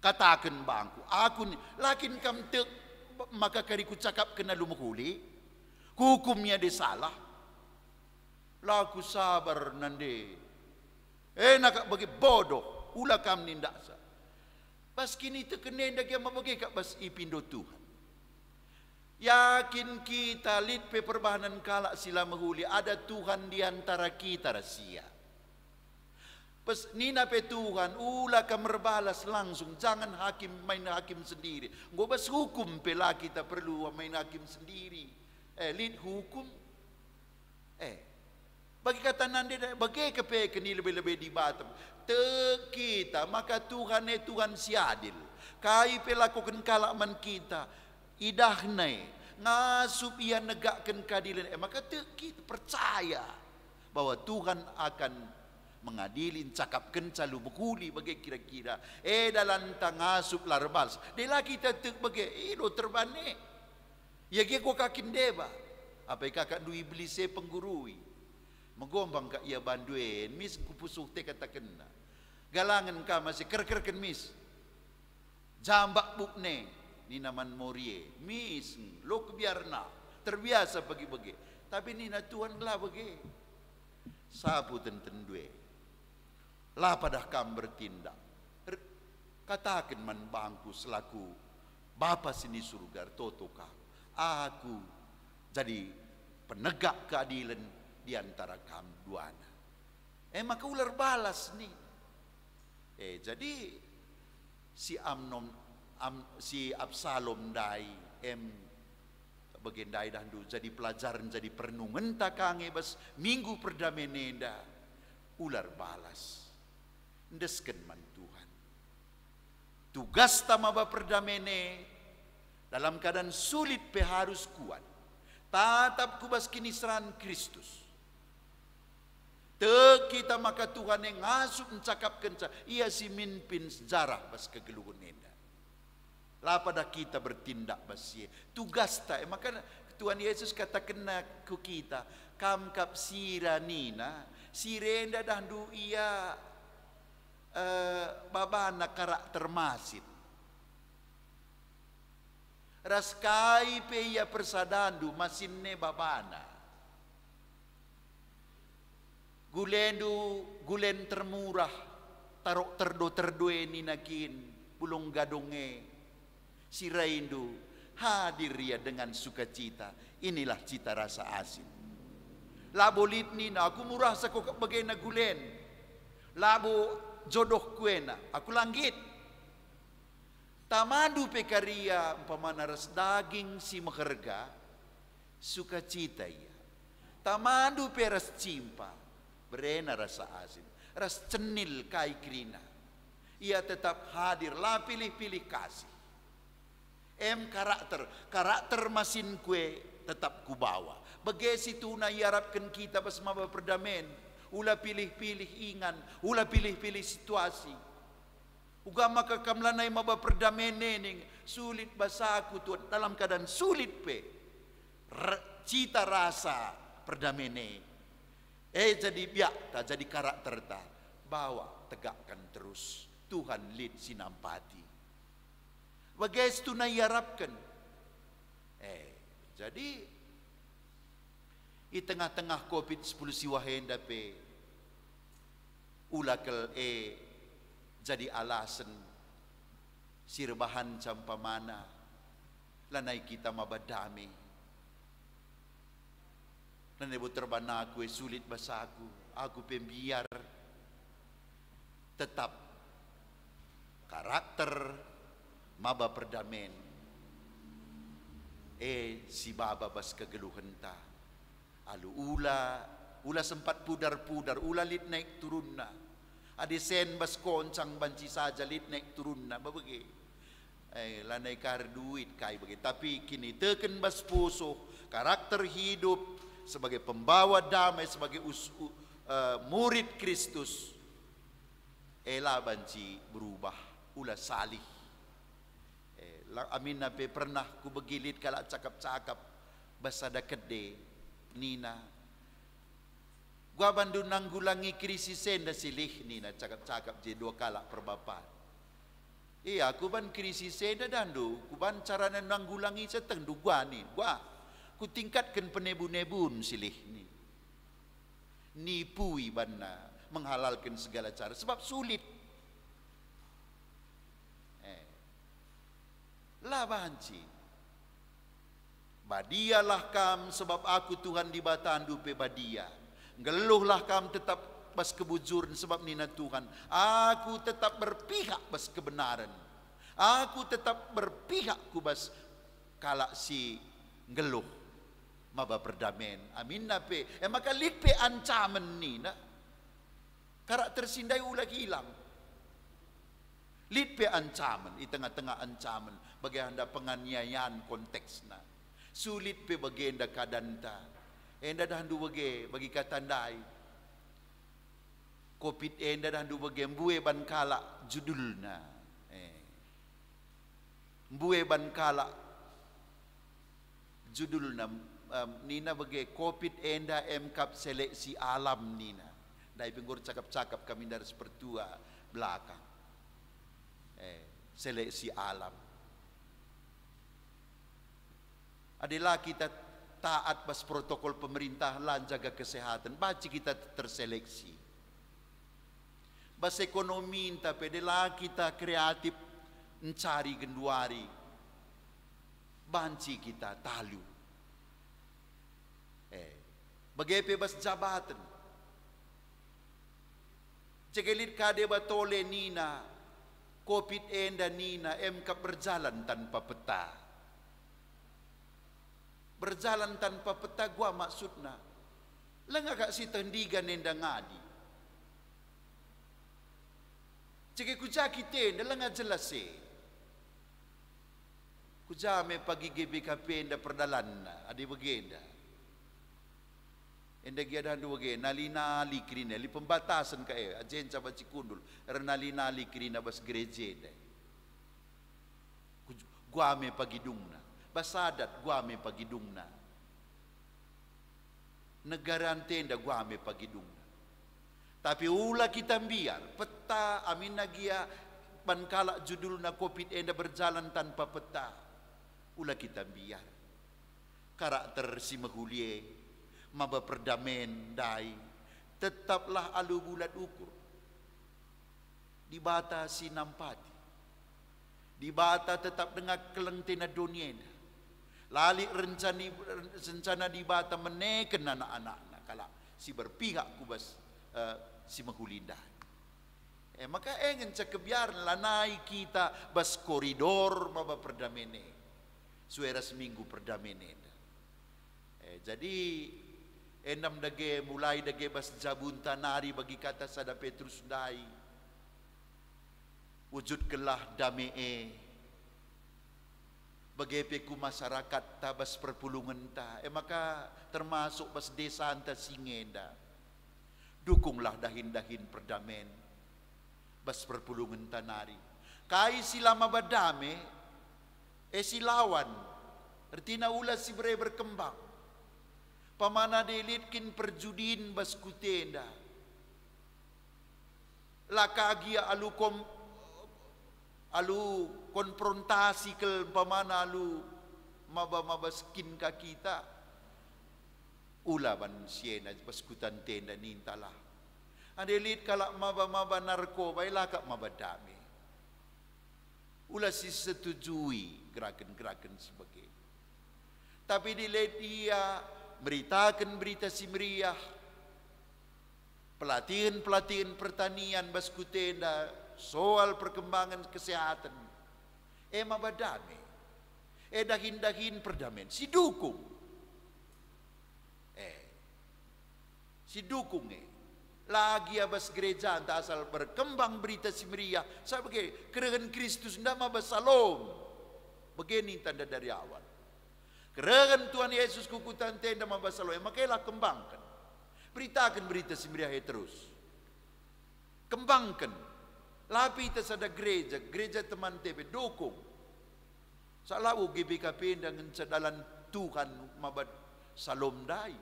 Katakan bangku. Aku ni. Lakin kam tek maka kali ku cakap kena lumukuli hukumnya dia salah laku sabar nande eh nak bagi bodoh ulah kam ni sa pas kini terkena dak yang bagi kat pas ipindo Tuhan yakin kita lid pe perbahanan kalak sila ada Tuhan di antara kita rahasia Nina Tuhan ula ka langsung. Jangan hakim main hakim sendiri. Gua bas hukum pela kita perlu main hakim sendiri. Eh, lid hukum. Eh, bagi kata nande, bagi kepe kini lebih-lebih di batam. Te kita, maka Tuhan eh Tuhan siadil. Kai pelakukan kuken kalakman kita. Idah nai, ngasup ia negakkan keadilan. Eh, maka te kita percaya bahwa Tuhan akan mengadilin cakap kencalu bekuli bagai kira-kira eh dalam tangasup larbas dela kita tek bagai ilo eh, terbane ya ge gua kakin deba apa kakak dui beli saya penggurui menggombang kak ia ya, banduin mis kupusuh te kata kena galangan kak masih kerkerken mis jambak bukne ni naman morie mis lo biarna terbiasa bagi-bagi tapi ni na tuan lah bagi sabu tenten duit Lapadah kam bertindak. Katakan man bangku selaku Bapa sini surga toto kam. Aku jadi penegak keadilan di antara kamu duana. Eh maka ular balas nih. Eh jadi si Amnon Am, si Absalom dai em bagendai dandu jadi pelajaran jadi perenungan takang eh, bas minggu perdamene ular balas desken man Tuhan. Tugas tamaba perdamene dalam keadaan sulit pe harus kuat. Tatap kubas seran Kristus. Te kita maka Tuhan yang ngasuk mencakap kenca. Ia si mimpin sejarah bas kegeluhun enda. Lapa dah kita bertindak basie. Tugas tak. Eh, maka Tuhan Yesus kata kena ku kita. Kamkap siranina. Sirenda dahdu ia uh, eh, babana karakter masjid. Raskai peia persadandu masinne babana. Gulendu gulen termurah tarok terdo terdue ninakin bulung gadonge siraindu hadir ya dengan sukacita inilah cita rasa asin labolit nina aku murah sakok bagena gulen labo jodoh kuena aku langit tamadu pekaria umpamana res daging si mekerga sukacita ia tamadu peras cimpa berena rasa asin ras cenil kai krina ia tetap hadir lah pilih-pilih kasih M karakter karakter masin kue tetap kubawa. Bagai situ na iarapkan kita bersama berperdamaian Ulah pilih-pilih ingan, ulah pilih-pilih situasi. Ugama maka kamlanai maba perdamene ning sulit aku tu dalam keadaan sulit pe. Cita rasa perdamene. Eh jadi biak tak jadi karakter ta. Bawa tegakkan terus. Tuhan lid sinampati. Bagai tunai harapkan. Eh jadi di tengah-tengah COVID-19 siwahenda pe ulakel e jadi alasan sirbahan campamana lanai kita mabadami lanai buterbana aku eh, sulit basa aku aku pembiar tetap karakter maba perdamen eh si baba bas kegeluhenta alu ula ula sempat pudar-pudar ula lid naik turunna Adi sen bas koncang banci saja lit naik turun nak bagi. Eh, lanai kar duit kai bagi. Tapi kini teken bas pusuh karakter hidup sebagai pembawa damai sebagai usu, uh, eh, murid Kristus. Ela banci berubah ulah salih. Eh, amin nabi pernah ku begilit kalau cakap-cakap basada kede Nina Gua bandu nanggulangi krisis senda silih ni nak cakap-cakap je dua kalak perbapan. Iya, eh, aku ban krisis senda dandu, aku ban cara nanggulangi seteng du gua ni, gua. Ku tingkatkan penebu nebun silih ni. Nipui bana menghalalkan segala cara sebab sulit. Eh. Lah banci. Badialah kam sebab aku Tuhan di batandu pe badia. Geluhlah kamu tetap pas kebujuran sebab nina Tuhan. Aku tetap berpihak pas kebenaran. Aku tetap berpihak kubas kalak si geluh. Maba perdamen. Amin nape. Eh maka lipe ancaman ni nak. Karakter sindai ulah hilang. Lipe ancaman. Di tengah-tengah ancaman. Bagi anda penganiayaan konteksnya. Sulit pe bagi anda kadanta. Enda dah dua bege bagi kata ndai. covid enda dah dua bege mbue ban kala judulna. Eh. Mbue ban kala judulna um, nina bege covid enda emkap seleksi alam nina. Dai penggur cakap-cakap kami dari sepertua belakang. Eh, seleksi alam. Adalah kita taat pas protokol pemerintah lan jaga kesehatan baca kita terseleksi bas ekonomi tapi pedela kita kreatif mencari genduari banci kita talu eh bagai bebas jabatan cegelit kade batole nina covid enda nina mk berjalan tanpa peta berjalan tanpa peta gua maksudna lengah kak si tendiga nenda ngadi cike kuja kite nda lengah jelas si kuja me pagi GBKP nda perdalan na adi begenda Enda gi ada dua gen, nali kiri, nali pembatasan kae, ajen caba cikundul, renalina er likrina bas gereje de. pagi pagidungna. basadat guame pagidungna negarante nda guame pagidungna tapi ula kita biar peta amin nagia pankala judulna covid enda berjalan tanpa peta ula kita biar karakter si mehulie maba perdamen dai tetaplah alu bulat ukur dibatasi nampati dibata tetap dengan kelentena dunia ini Lali rencana rencana di bata meneken anak-anak Kalau si berpihak kubas uh, eh, si menghulinda. Eh maka engen eh, cakebiar lanai kita bas koridor baba perdamene. suara seminggu perdamene. Eh, jadi enam dage mulai dage bas jabunta nari bagi kata sada Petrus dai wujud kelah damee pegepek ku masyarakat tabas perpulungan ta eh maka termasuk bas desa anta singeda dukunglah dahin-dahin perdamen bas perpulungan tanari kai silama badame eh silawan artina ula si bere berkembang pamana delitkin perjudin bas kutenda agia alukom alu konfrontasi ke pamana alu maba-maba skin ka kita ulaban siena baskutan tenda nintalah adelit kala maba-maba narkoba maba dami ula si setujui gerakan-gerakan sebagai tapi dilihat dia beritakan berita si meriah pelatihan-pelatihan pertanian tenda soal perkembangan kesehatan. Eh mabadame. Eh dahin-dahin perdamaian. Si dukung. Eh. Si dukung eh. Lagi abas gereja anta asal berkembang berita meriah. Saya pakai kerengan Kristus nama Salom, Begini tanda dari awal. Kerengan Tuhan Yesus kukutan nama mabasalom. Eh, makailah kembangkan. Beritakan berita meriah terus. Kembangkan Lapita sa gereja, gereja teman tepe, dukung. Sa lawo GBKP dengan sedalan Tuhan salom salomdai.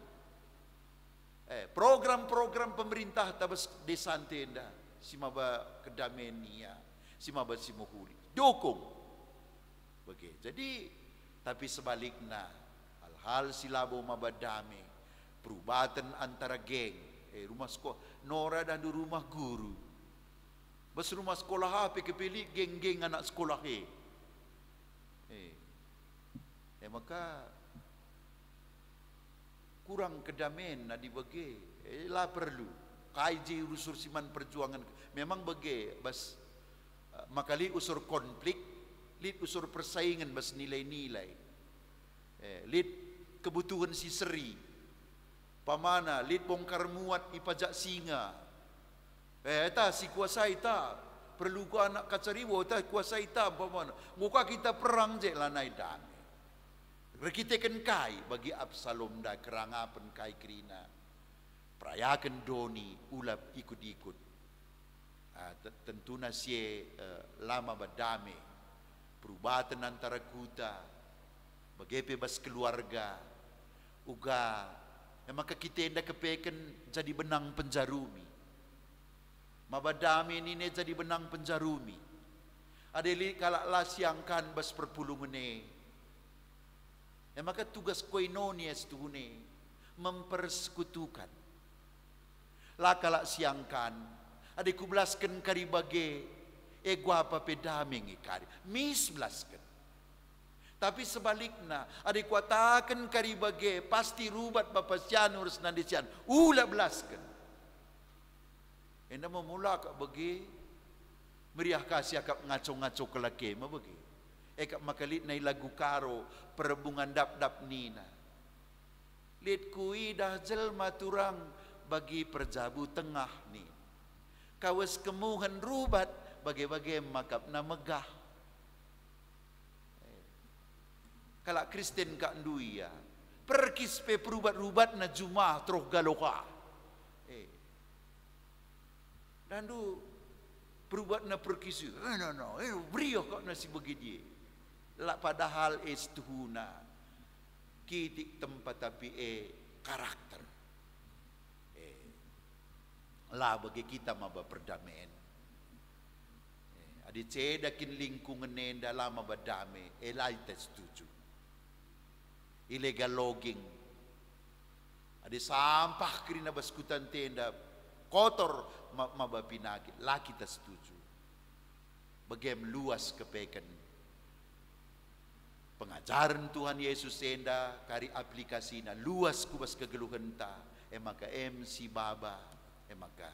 Eh, program-program pemerintah tabas desante enda si maba kedamenia, si maba si muhuli. Dukung. Oke, Jadi tapi sebaliknya hal-hal silabo mabadame perubatan antara geng eh rumah sekolah Nora dan rumah guru Berserumah sekolah ha, pergi pilih geng-geng anak sekolah he. Eh. eh maka kurang kedamaian nak dibagi. Eh lah perlu. Kaiji usur siman perjuangan. Memang bagi bas eh, makali usur konflik, lid usur persaingan bas nilai-nilai. Eh lid kebutuhan si seri. Pamana lid bongkar muat ipajak singa. Eh, tak si kuasa tak. Perlu ku anak kacariwo tak kuasa tak apa Muka kita perang je lah naik dan. Rekitekan kai bagi Absalom dah keranga pen kai kerina. Perayakan doni ulap ikut-ikut. Ah, tentu nasi uh, eh, lama berdamai. Perubatan antara kuda. Bagepe bas keluarga. Uga. emak kita hendak kepeken jadi benang penjarumi. Mabadami ini neza jadi benang penjarumi. Adeli kalak la siangkan bas perpulungene. Ya maka tugas koinonia setuhune mempersekutukan. La kalak siangkan ade kublasken kari bage eh, gua apa pedaming ikari. Mis blasken. Tapi sebaliknya, adik kuatakan kari bage pasti rubat bapak sianur senandisian. Ula belaskan. Ini memula kak bagi meriah kasih kak ngaco-ngaco kelake ma bagi. Eka makalit nai lagu karo perebungan dap-dap nina. Lid kui dah jelma turang bagi perjabu tengah ni. Kawas kemuhan rubat bagai bagi makap na megah. Eh, Kalau Kristen kak ndui ya. Perkis pe perubat-rubat na jumah troh galoka. Nandu perbuat pergi perkisi. Eh, no, no. Eh, beriok kok nasi begini. Lak padahal es eh tuhuna. tempat tapi eh karakter. Eh, lah bagi kita maba perdamaian. Eh, adi cedakin lingkungan nenda lama berdamai. Eh, lain tak setuju. Illegal logging. Ada sampah kerina baskutan tenda kotor mababinagi lah kita setuju bagian luas kebaikan pengajaran Tuhan Yesus Senda kari aplikasinya luas kubas kegeluhan ta emaka MC si baba emaka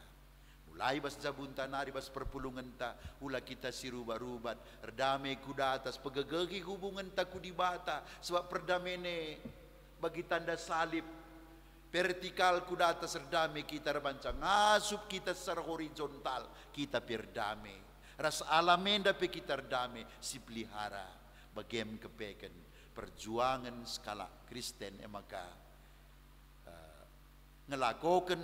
mulai bas jabunta nari bas perpulungan ta ula kita si rubat-rubat redame ku atas pegegegi hubungan ta ku dibata sebab perdamene bagi tanda salib Vertikal kuda atas serdame kita rebancang. Asup kita secara horizontal kita berdame. Ras alamen dapat kita berdame. Si pelihara. kepeken. Perjuangan skala Kristen emaka. Uh, eh, ngelakokan,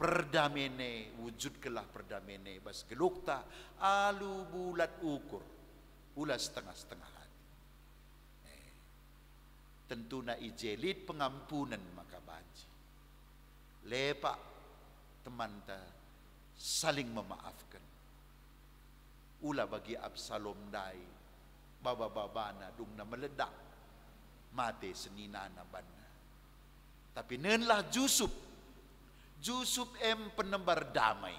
perdamene wujud kelah perdamene bas gelukta alu bulat ukur ulas setengah setengah tentu na ijelit pengampunan maka baji. Lepak teman ta saling memaafkan. Ula bagi Absalom dai baba-babana dungna meledak mate seninana banna. Tapi nenlah Jusuf. Jusuf em penembar damai.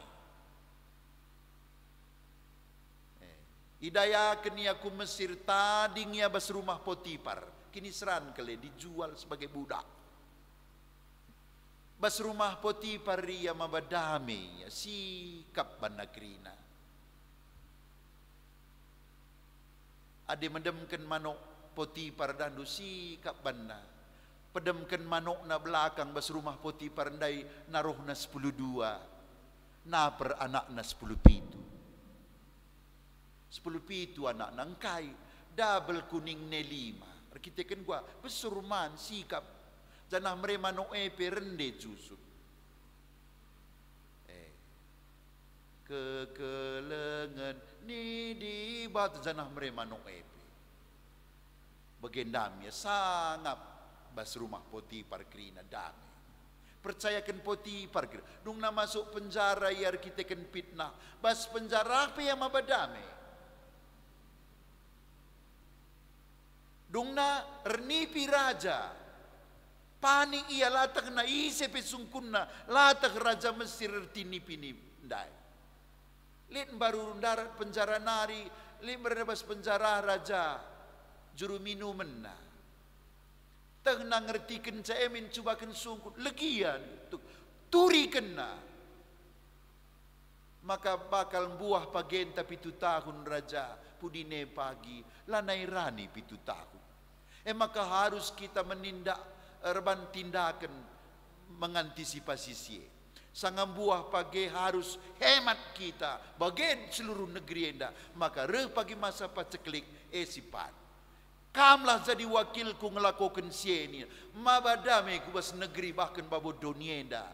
Eh, Idaya kenia ku Mesir tadingnya bas rumah Potipar kini seran dijual sebagai budak bas rumah poti paria mabadame ya sikap banakrina ade mendemkan manok poti pardandu sikap banda pedemkan manok na belakang bas rumah poti parandai naruh na sepuluh dua na per anak na sepuluh pitu sepuluh pitu anak nangkai double kuning ne lima kita kan gua pesurman sikap janah mereka noe perende susu eh kekelengan ni di bat janah mereka noe begendamnya sangat bas rumah poti parkrina dami percayakan poti parkir nung na masuk penjara yang kita kan fitnah bas penjara apa yang mabadame dungna rnipi raja panik ia latak na ise pesungkunna latak raja Mesir pini ndai. lin baru darat penjara nari lim bernabas penjara raja juru minuman tengna ngerti kenca emin coba ken sungkut legian turi kena maka bakal buah pagi tapi tu tahun raja pudine pagi lanai rani pitu tahun Eh maka harus kita menindak erban eh, tindakan mengantisipasi sie. buah pagi harus hemat kita bagian seluruh negeri enda. Maka re pagi masa paceklik eh sipat. Kamlah jadi wakilku ngelakukan sie ini. Mabadame ku negeri bahkan babu dunia enda.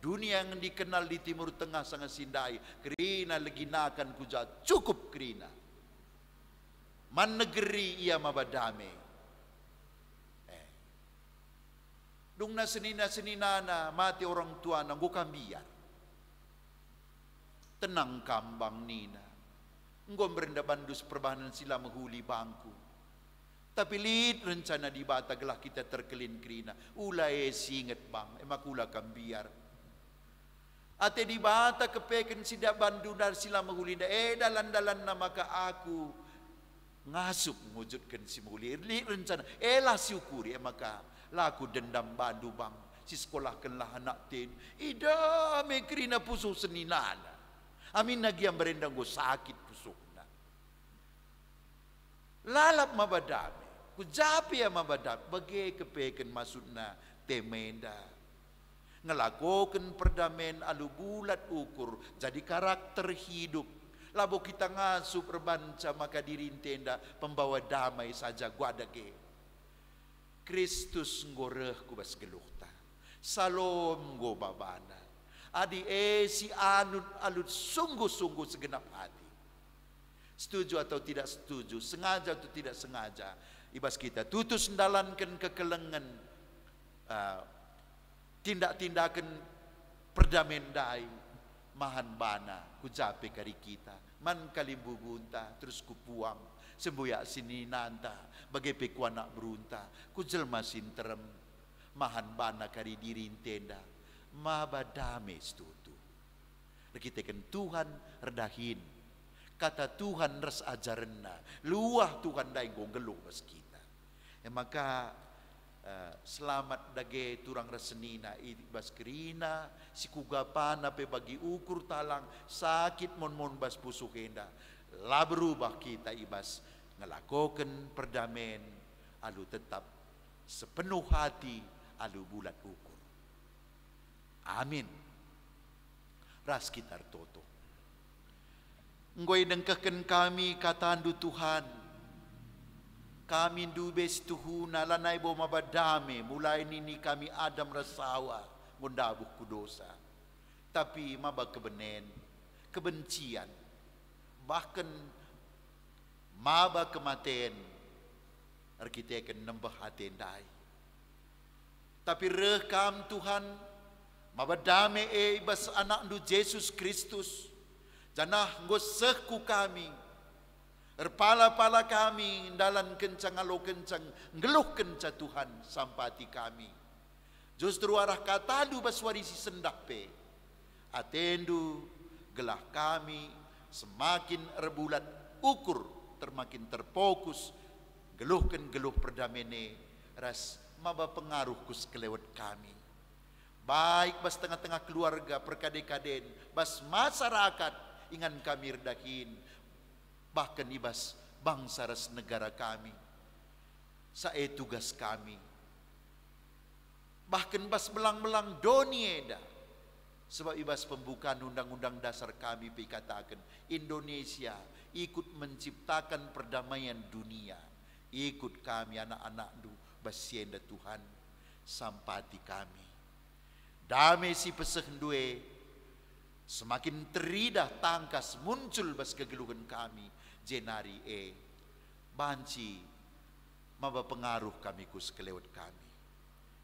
Dunia yang dikenal di Timur Tengah sangat sindai. Kerina ku kuja cukup kerina. Man negeri ia mabadame. Dung na sinina sinina na mati orang tua nang kambiar Tenang kambang nina. Ngom berenda bandus perbahanan sila menghuli bangku. Tapi lid rencana di gelah kita terkelin kerina. Ulai eh singet bang, emak ula kambiar. Ate di bata kepeken sida bandunar sila menghuli da eh dalan-dalan na maka aku ngasup mewujudkan si menghuli. Lid rencana, elah syukuri emak Lagu dendam badu bang. Si sekolah kelah anak tin. Ida mekrina pusuh seninan. Amin nagi yang berendang go sakit pusuh. Lalap ku japi ya mabadami. Bagai kepeken masudna temenda. Ngelakokan perdamaian alu bulat ukur. Jadi karakter hidup labo kita ngasup rebanca maka diri tenda pembawa damai saja gua ada Kristus ngoreh kubas gelukta. Salom go babana. Adi esi eh, si anut sungguh-sungguh segenap hati. Setuju atau tidak setuju, sengaja atau tidak sengaja. Ibas kita tutus ndalankan kekelengan uh, tindak-tindakan perdamendai mahan bana kujape kari kita man kalimbugunta terus kupuang sini sininanta, bagai peku anak berunta, kujelma sinterem, mahan bana kari diri tenda, mabadame stutu. Rekitekan Tuhan redahin, kata Tuhan res ajarenna, luah Tuhan dai gonggeluh bas kita. Ya, maka uh, selamat dage turang resenina bas kerina kugapan pe bagi ukur talang sakit mon mon bas pusuh la berubah kita ibas ngelakokan perdamaian alu tetap sepenuh hati alu bulat ukur amin ras kita toto Ngoi dengkeken kami kata andu Tuhan kami dubes Tuhan alanai bo mabadame mulai nini kami Adam resawa ngundabuh kudosa tapi maba kebenen kebencian bahkan maba kematen kita akan nembah hati dai tapi rekam Tuhan maba dame e bas anak nu Yesus Kristus janah nggo seku kami Erpala-pala kami dalam kencang alo kencang ngeluh kenca Tuhan sampati kami. Justru arah kata lu baswarisi sendakpe, pe. Atendu gelah kami semakin rebulat ukur termakin terfokus geluhkan geluh perdamene ras maba pengaruh kus kelewat kami baik bas tengah-tengah keluarga perkade-kaden bas masyarakat ingan kami redakin bahkan ibas bangsa ras negara kami sae tugas kami bahkan bas belang-belang donieda Sebab ibas pembukaan undang-undang dasar kami dikatakan Indonesia ikut menciptakan perdamaian dunia. Ikut kami anak-anakku basienda Tuhan sampati kami. Damai si pesehendue semakin teridah tangkas muncul bas kegeluhan kami jenari e banci mabah pengaruh kami kus kelewat kami.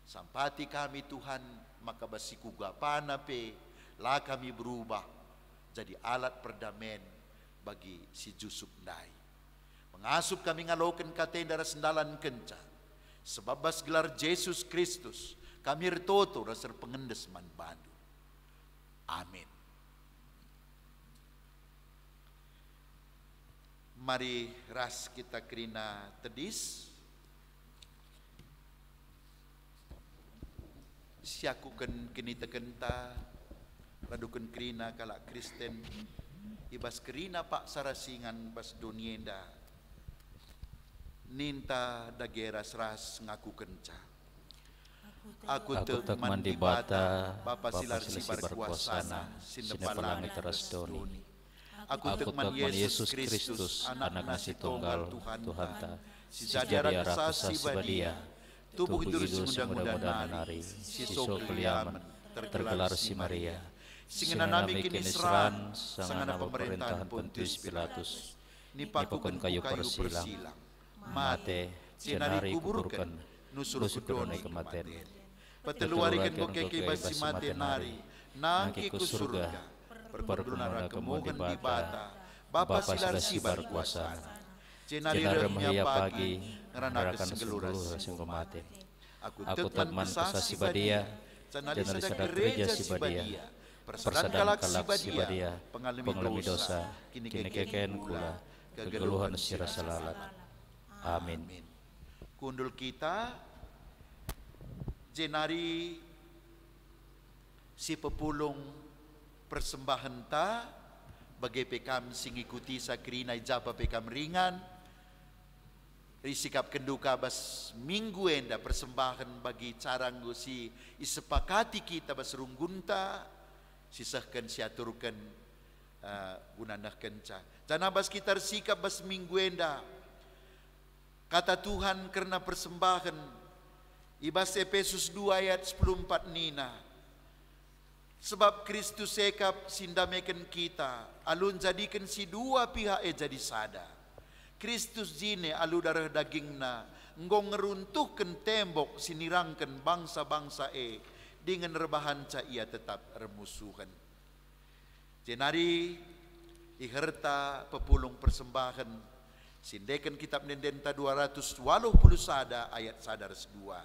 Sampati kami Tuhan maka basiku gapana pe lah kami berubah jadi alat perdamaian bagi si Jusuf Dai. Mengasup kami ngalaukan katain darah sendalan kenca. Sebab bas gelar Yesus Kristus kami retoto dasar pengendes man bandu. Amin. Mari ras kita kerina tedis. siakukan kini tekenta ladukan kerina kalak Kristen ibas kerina pak sarasingan bas dunienda ninta dageras ras ngaku kenca aku teman mandi bata bapa silar sibar kuasana sinepalangi teras doni aku teman Yesus Kristus anak nasi tunggal Tuhan ta si jadiara rasa sibadia tubuh Idrus mudah-mudahan nari siso keliaman, tergelar si Maria. Singenana bikin sang anak pemerintahan Pontius Pilatus, nipakukun kayu persilang, mate, jenari kuburkan, nusur kudonai kematen. Peteluarikan bokeke basi mate nari, nangki ku surga, perperdunara kemogan di bata, Bapa silar sibar kuasa, jenari remahia pagi, ngerakan seluruh rasim kumate. Aku tetman pesa sibadia, jenali disadar gereja sibadia, persadang kalak sibadia, pengalami dosa, kini kekeken kula, kegeluhan sirasa lalat. Amin. Kundul kita, jenari si pepulung persembahan ta, bagai pekam singikuti ikuti sakrinai japa pekam ringan, risikap kenduka bas minggu enda persembahan bagi caranggu si isepakati kita bas runggunta sisahkan siaturkan uh, eh, gunanah kenca Dan bas kita sikap bas minggu enda kata Tuhan karena persembahan ibas Efesus 2 ayat empat nina sebab Kristus sekap sindameken kita alun jadikan si dua pihak e jadi sadar Kristus jine alu darah dagingna ngong ngeruntuhkan tembok sinirangkan bangsa-bangsa e dengan rebahan ca ia tetap remusuhan. Jenari iherta pepulung persembahan Sindekan kitab Nendenta 200 walau sada ayat sadar sedua.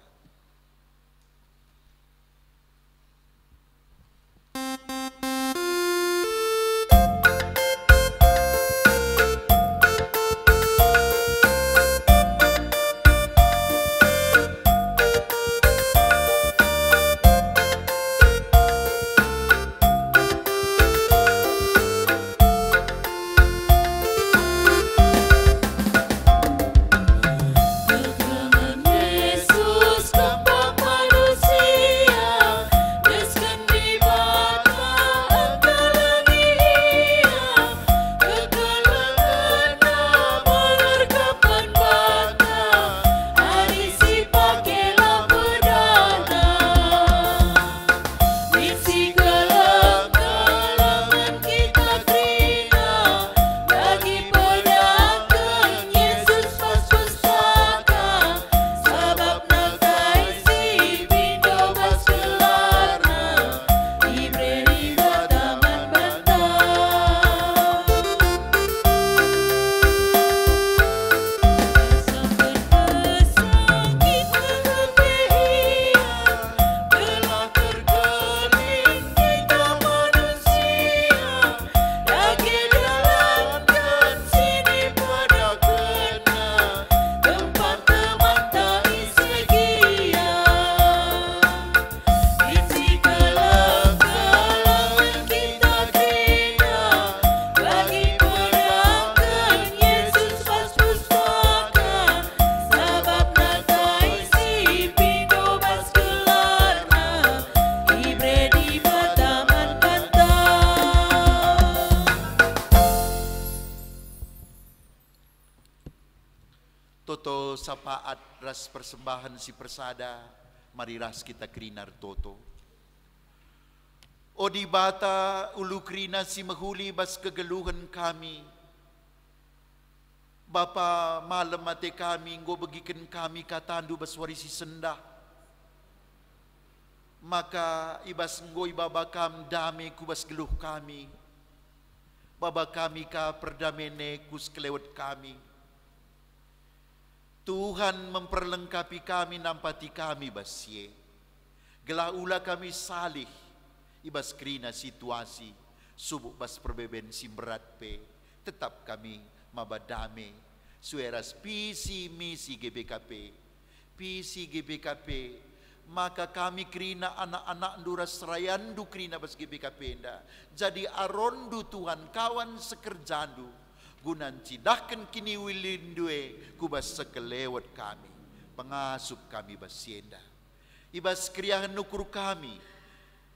persembahan si persada, marilah kita krinar toto. bata ulu krina si mahuli bas kegeluhan kami. Bapa malam mate kami ngo begikan kami katandu bas warisi sendah. Maka ibas baba ibabakam dame bas geluh kami. Baba kami ka perdamene kus kelewat kami. Tuhan memperlengkapi kami nampati kami basie. Gelaula kami salih. Ibas krina situasi. Subuk bas perbeben simberat pe. Tetap kami mabadame. Sueras PC misi GBKP. PC GBKP. Maka kami krina anak-anak duras rayandu krina bas GBKP nda. Jadi arondu Tuhan kawan sekerjandu gunan cidahkan kini wilindue kubas sekelewat kami pengasup kami basienda ibas kriahan nukur kami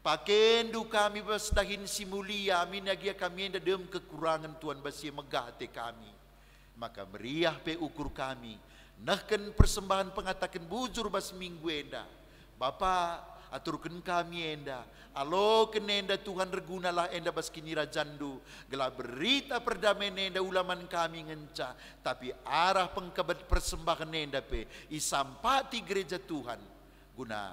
pakendu kami bas tahin simulia minagia ya kami enda dem kekurangan Tuhan basie megah te kami maka meriah pe ukur kami nahkan persembahan pengatakan bujur bas minggu enda Bapak aturkan kami enda alo kena Tuhan regunalah enda baskini rajandu gelap berita perdamaian enda ulaman kami ngenca tapi arah pengkabat persembahan enda pe isampati gereja Tuhan guna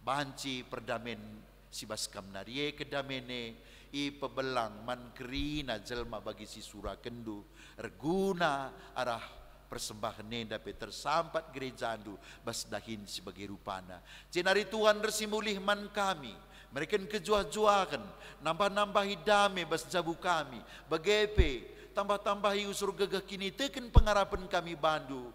banci perdamaian sibas kamnarie kedamene i pebelang man kerina jelma bagi si sura kendu reguna arah persembahan David tersampat gereja andu bas dahin sebagai rupana. Cenari Tuhan resimulih man kami. Mereka kejuah juahkan nambah nambah damai bas jabu kami. Bagepe, tambah-tambahi usur gegah kini teken pengharapan kami bandu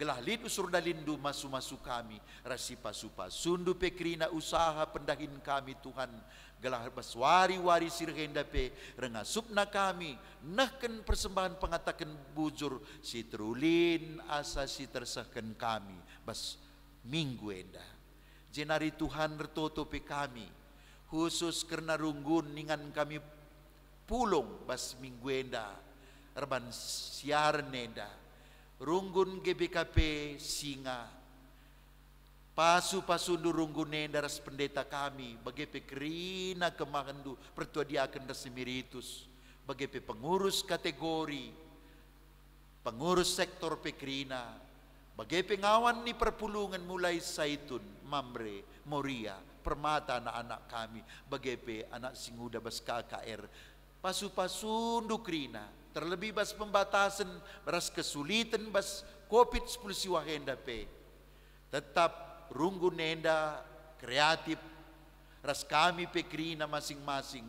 gelah lid dalindu masu-masu kami resipa supa sundu pekrina usaha pendahin kami Tuhan gelah baswari-wari sirhenda pe renga subna kami nahken persembahan pengatakan bujur sitrulin asa si tersahkan kami bas minggu enda jenari Tuhan bertoto pe kami khusus karena runggun ningan kami pulung bas minggu enda siar neda runggun GBKP singa pasu-pasundu runggune daras pendeta kami bagi pekerina kemahendu, pertua diaken resmiritus bagi pengurus kategori pengurus sektor pekerina bagi pengawan ni perpulungan mulai Saitun, Mamre, Moria, permata anak-anak kami, bagi anak singuda bas KKR, pasu-pasundu krina, terlebih bas pembatasan beras kesulitan bas covid 10 siwa henda pe tetap runggu nenda kreatif ras kami nama masing-masing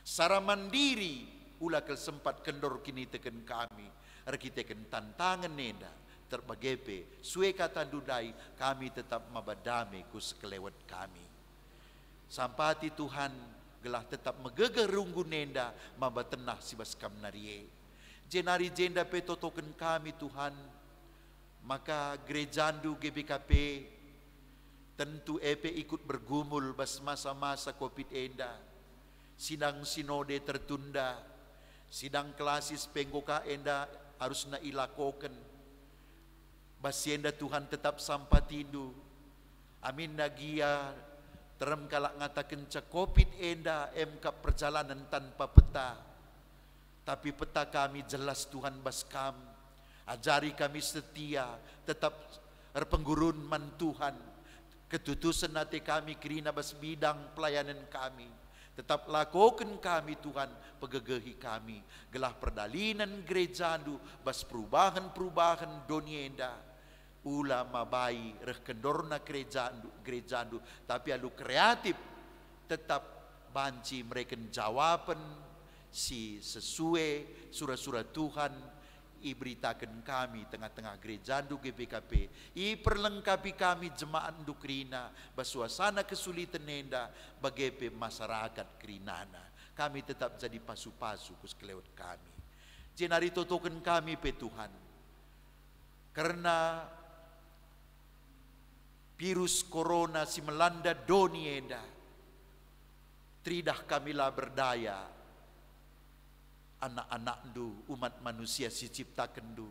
secara mandiri ulah kel sempat kendor kini teken kami arkiteken tantangan nenda terbagepe sue kata dudai kami tetap mabadame ku sekelewat kami sampati Tuhan gelah tetap megeger runggu nenda mabatenah sibas kamnarie jenari jenda petotoken kami Tuhan, maka gerejandu GBKP tentu EP ikut bergumul bas masa-masa COVID enda. Sidang sinode tertunda, sidang klasis penggoka enda harus na ilakoken. Basienda Tuhan tetap sampah tindu. Amin nagia terem kalak ngatakan covid enda emka perjalanan tanpa peta tapi peta kami jelas Tuhan bas kami. Ajari kami setia, tetap man Tuhan. Ketutusan hati kami kirina bas bidang pelayanan kami. Tetap lakukan kami Tuhan pegegehi kami. Gelah perdalinan gerejandu bas perubahan-perubahan dunia indah. Ulama bayi reh kendorna gerejandu, Tapi alu kreatif tetap banci mereka jawaban si sesuai surat-surat Tuhan iberitakan kami tengah-tengah gereja anduk GPKP iperlengkapi kami jemaat anduk rina basuasana kesulitan nenda bagai masyarakat kerinana kami tetap jadi pasu-pasu kus kelewat kami jenari totokan kami pe Tuhan karena virus corona si melanda dunia dah tridah kamilah berdaya anak-anak du umat manusia si cipta kendu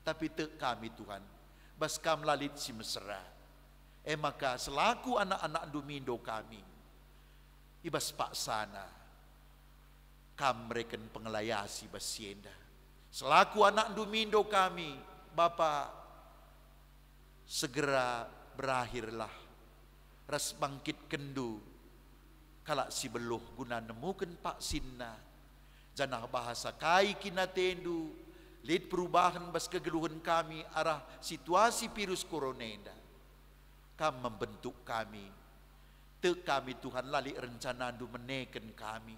tapi te kami Tuhan bas kam lalit si mesra eh maka selaku anak-anak du mindo kami ibas pak sana kam reken pengelayasi bas sienda selaku anak du mindo kami Bapak segera berakhirlah ras bangkit kendu kalak si beluh guna nemukan pak sinna Janah bahasa kai kina tendu. Lid perubahan bas kegeluhan kami arah situasi virus corona Kam membentuk kami. Te kami Tuhan lali rencana du meneken kami.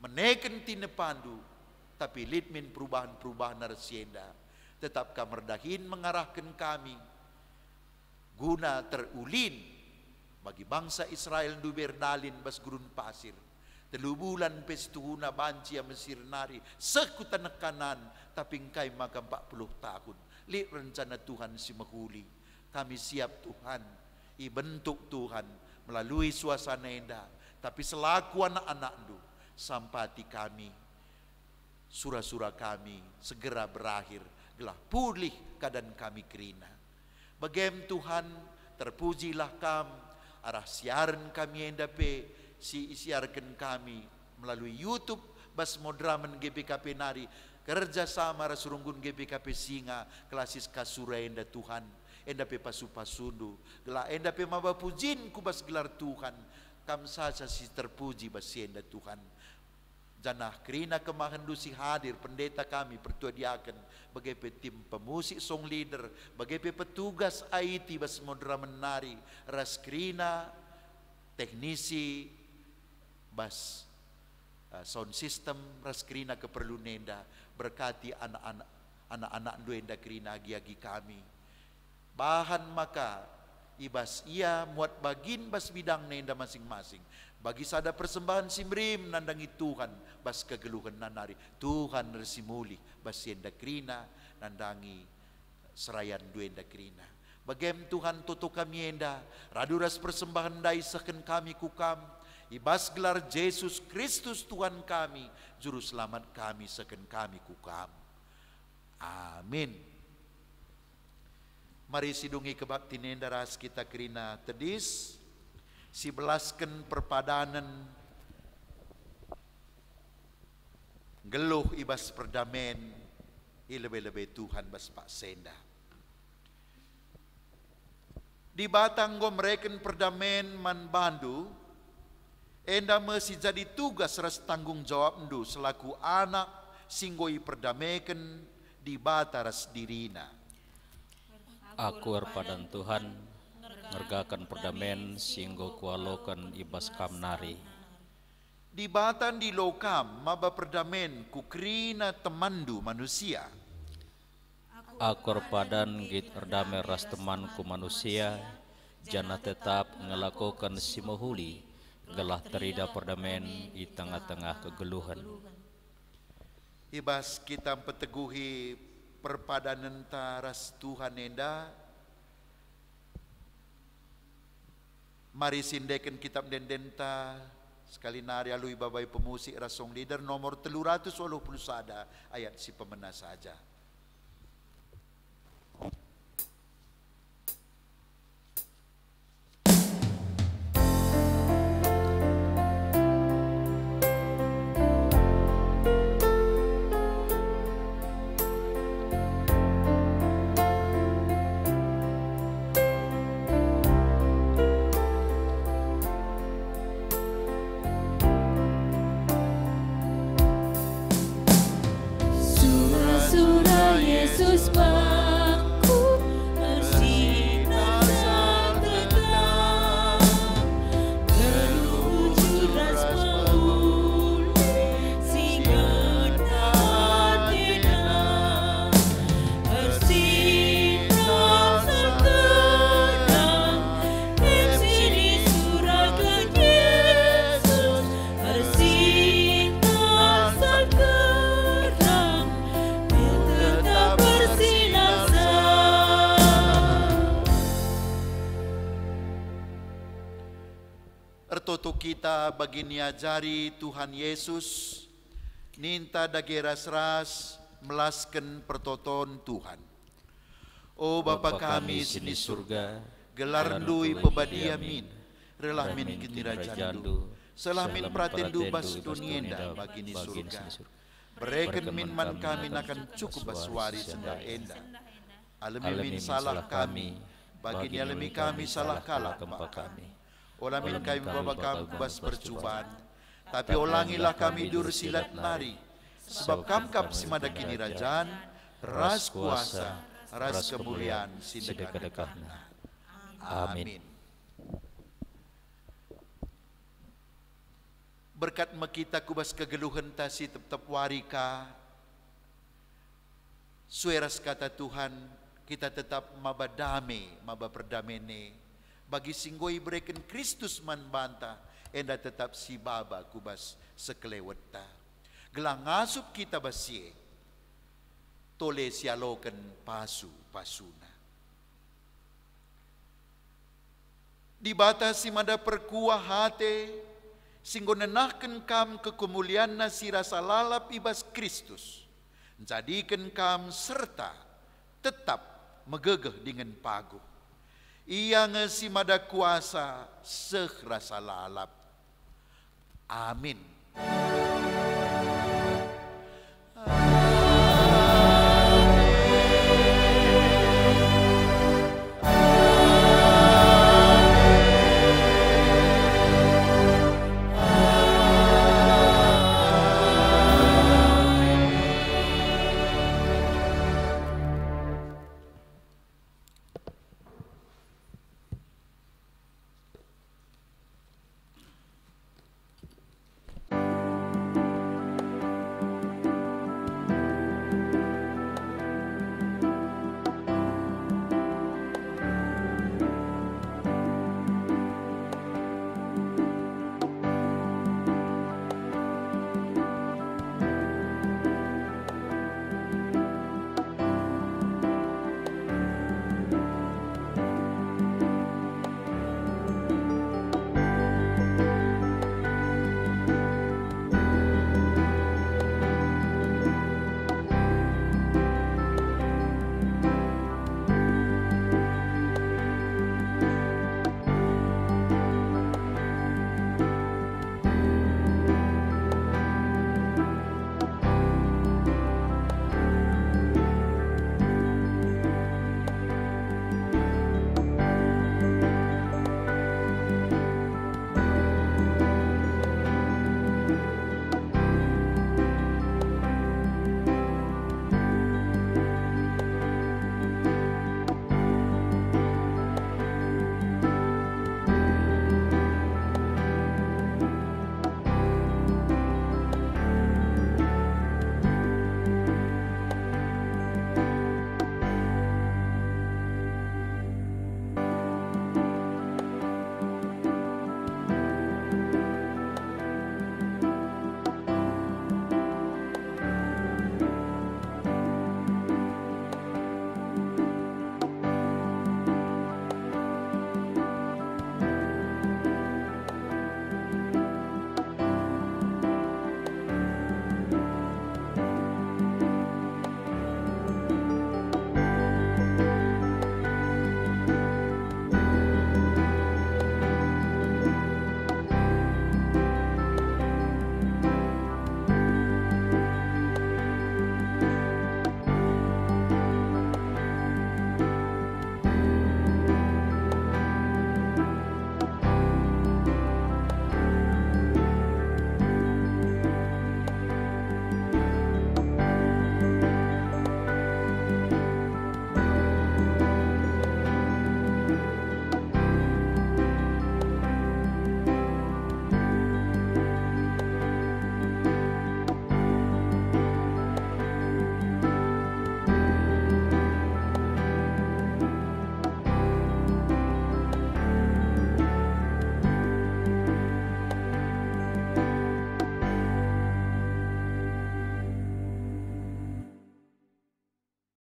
Meneken tine pandu. Tapi lid min perubahan-perubahan narsienda Tetap kam merdahin mengarahkan kami. Guna terulin bagi bangsa Israel du berdalin bas gurun pasir telubulan pestuhuna banci mesir nari sekutan kanan tapi engkai maka 40 tahun li rencana Tuhan si mahuli kami siap Tuhan ibentuk Tuhan melalui suasana indah tapi selaku anak-anak lu sampati kami surah-surah kami segera berakhir gelah pulih keadaan kami kerina bagem Tuhan terpujilah kam arah siaran kami endape si isiarkan kami melalui YouTube Basmodramen GBKP Nari kerjasama Rasurunggun GBKP Singa klasis kasura enda Tuhan enda pe pasu-pasundu gela enda pe maba kubas gelar Tuhan kam saja si terpuji basi enda Tuhan Janah kerina kemahendu si hadir pendeta kami pertua diaken bagai tim pemusik song leader bagai petugas IT bas modra menari ras kerina teknisi bas eh, sound system, reskrina keperluan nenda, berkati anak-anak anak-anak duenda kerina agi-agi kami. Bahan maka ibas ia muat bagin bas bidang nenda masing-masing. Bagi sada persembahan simrim nandangi Tuhan bas kegeluhan nanari. Tuhan resimuli bas yenda kerina nandangi serayan duenda kerina. bagaim Tuhan tutup kami enda, raduras persembahan dai seken kami kukam, ibas gelar Yesus Kristus Tuhan kami, Juru Selamat kami, seken kami ku Amin. Mari sidungi kebakti daras kita kerina tedis, si belasken perpadanan geluh ibas perdamen i lebih-lebih Tuhan bas pak senda. Di batang gomreken perdamen man bandu, Enda mesti jadi tugas ras tanggung jawab ndu selaku anak singgoi perdamaikan di bataras dirina. Aku erpadan Tuhan ngergakan perdamaian singgo kualokan ibas kamnari. Di batan di lokam maba perdamaian kukrina temandu manusia. Aku erpadan git erdamai ras temanku manusia jana tetap ngelakukan simuhuli telah terida perdamen di tengah-tengah kegeluhan. Ibas kita peteguhi perpadanan taras Tuhan enda. Mari sindekan kitab dendenta sekali nari alui babai pemusik rasong leader nomor telur ratus walau ayat si pemenas saja. bagi niajari Tuhan Yesus ninta dageras ras melasken pertoton Tuhan. O Bapa kami sini surga, gelar dui pebadiamin, relah min kitira jandu, selamin pratendu bas dunienda bagi ni surga. Bereken min man kami akan cukup baswari senda enda. Alami min salah kami, bagi alami kami salah kalah kempa kami Olah min kami bawa kami bebas percobaan. Tapi ulangilah ya kami silat nari. Sebab kamkap si simada kini rajaan, ras kuasa, ras kemuliaan sidekah-dekahna. Amin. Berkat mekita kubas kegeluhan tasi tetap warika. suara kata Tuhan, kita tetap mabadame, mabaperdamene. perdamene bagi singgoi berikan Kristus man banta enda tetap si baba kubas sekelewetta gelang asup kita basie tole sialoken pasu pasuna dibatasi mada perkuah hate singgo nenahken kam kekemuliaan si rasa lalap ibas Kristus jadikan kam serta tetap megegeh dengan paguh yang si mada kuasa sehrasa lalap. Amin.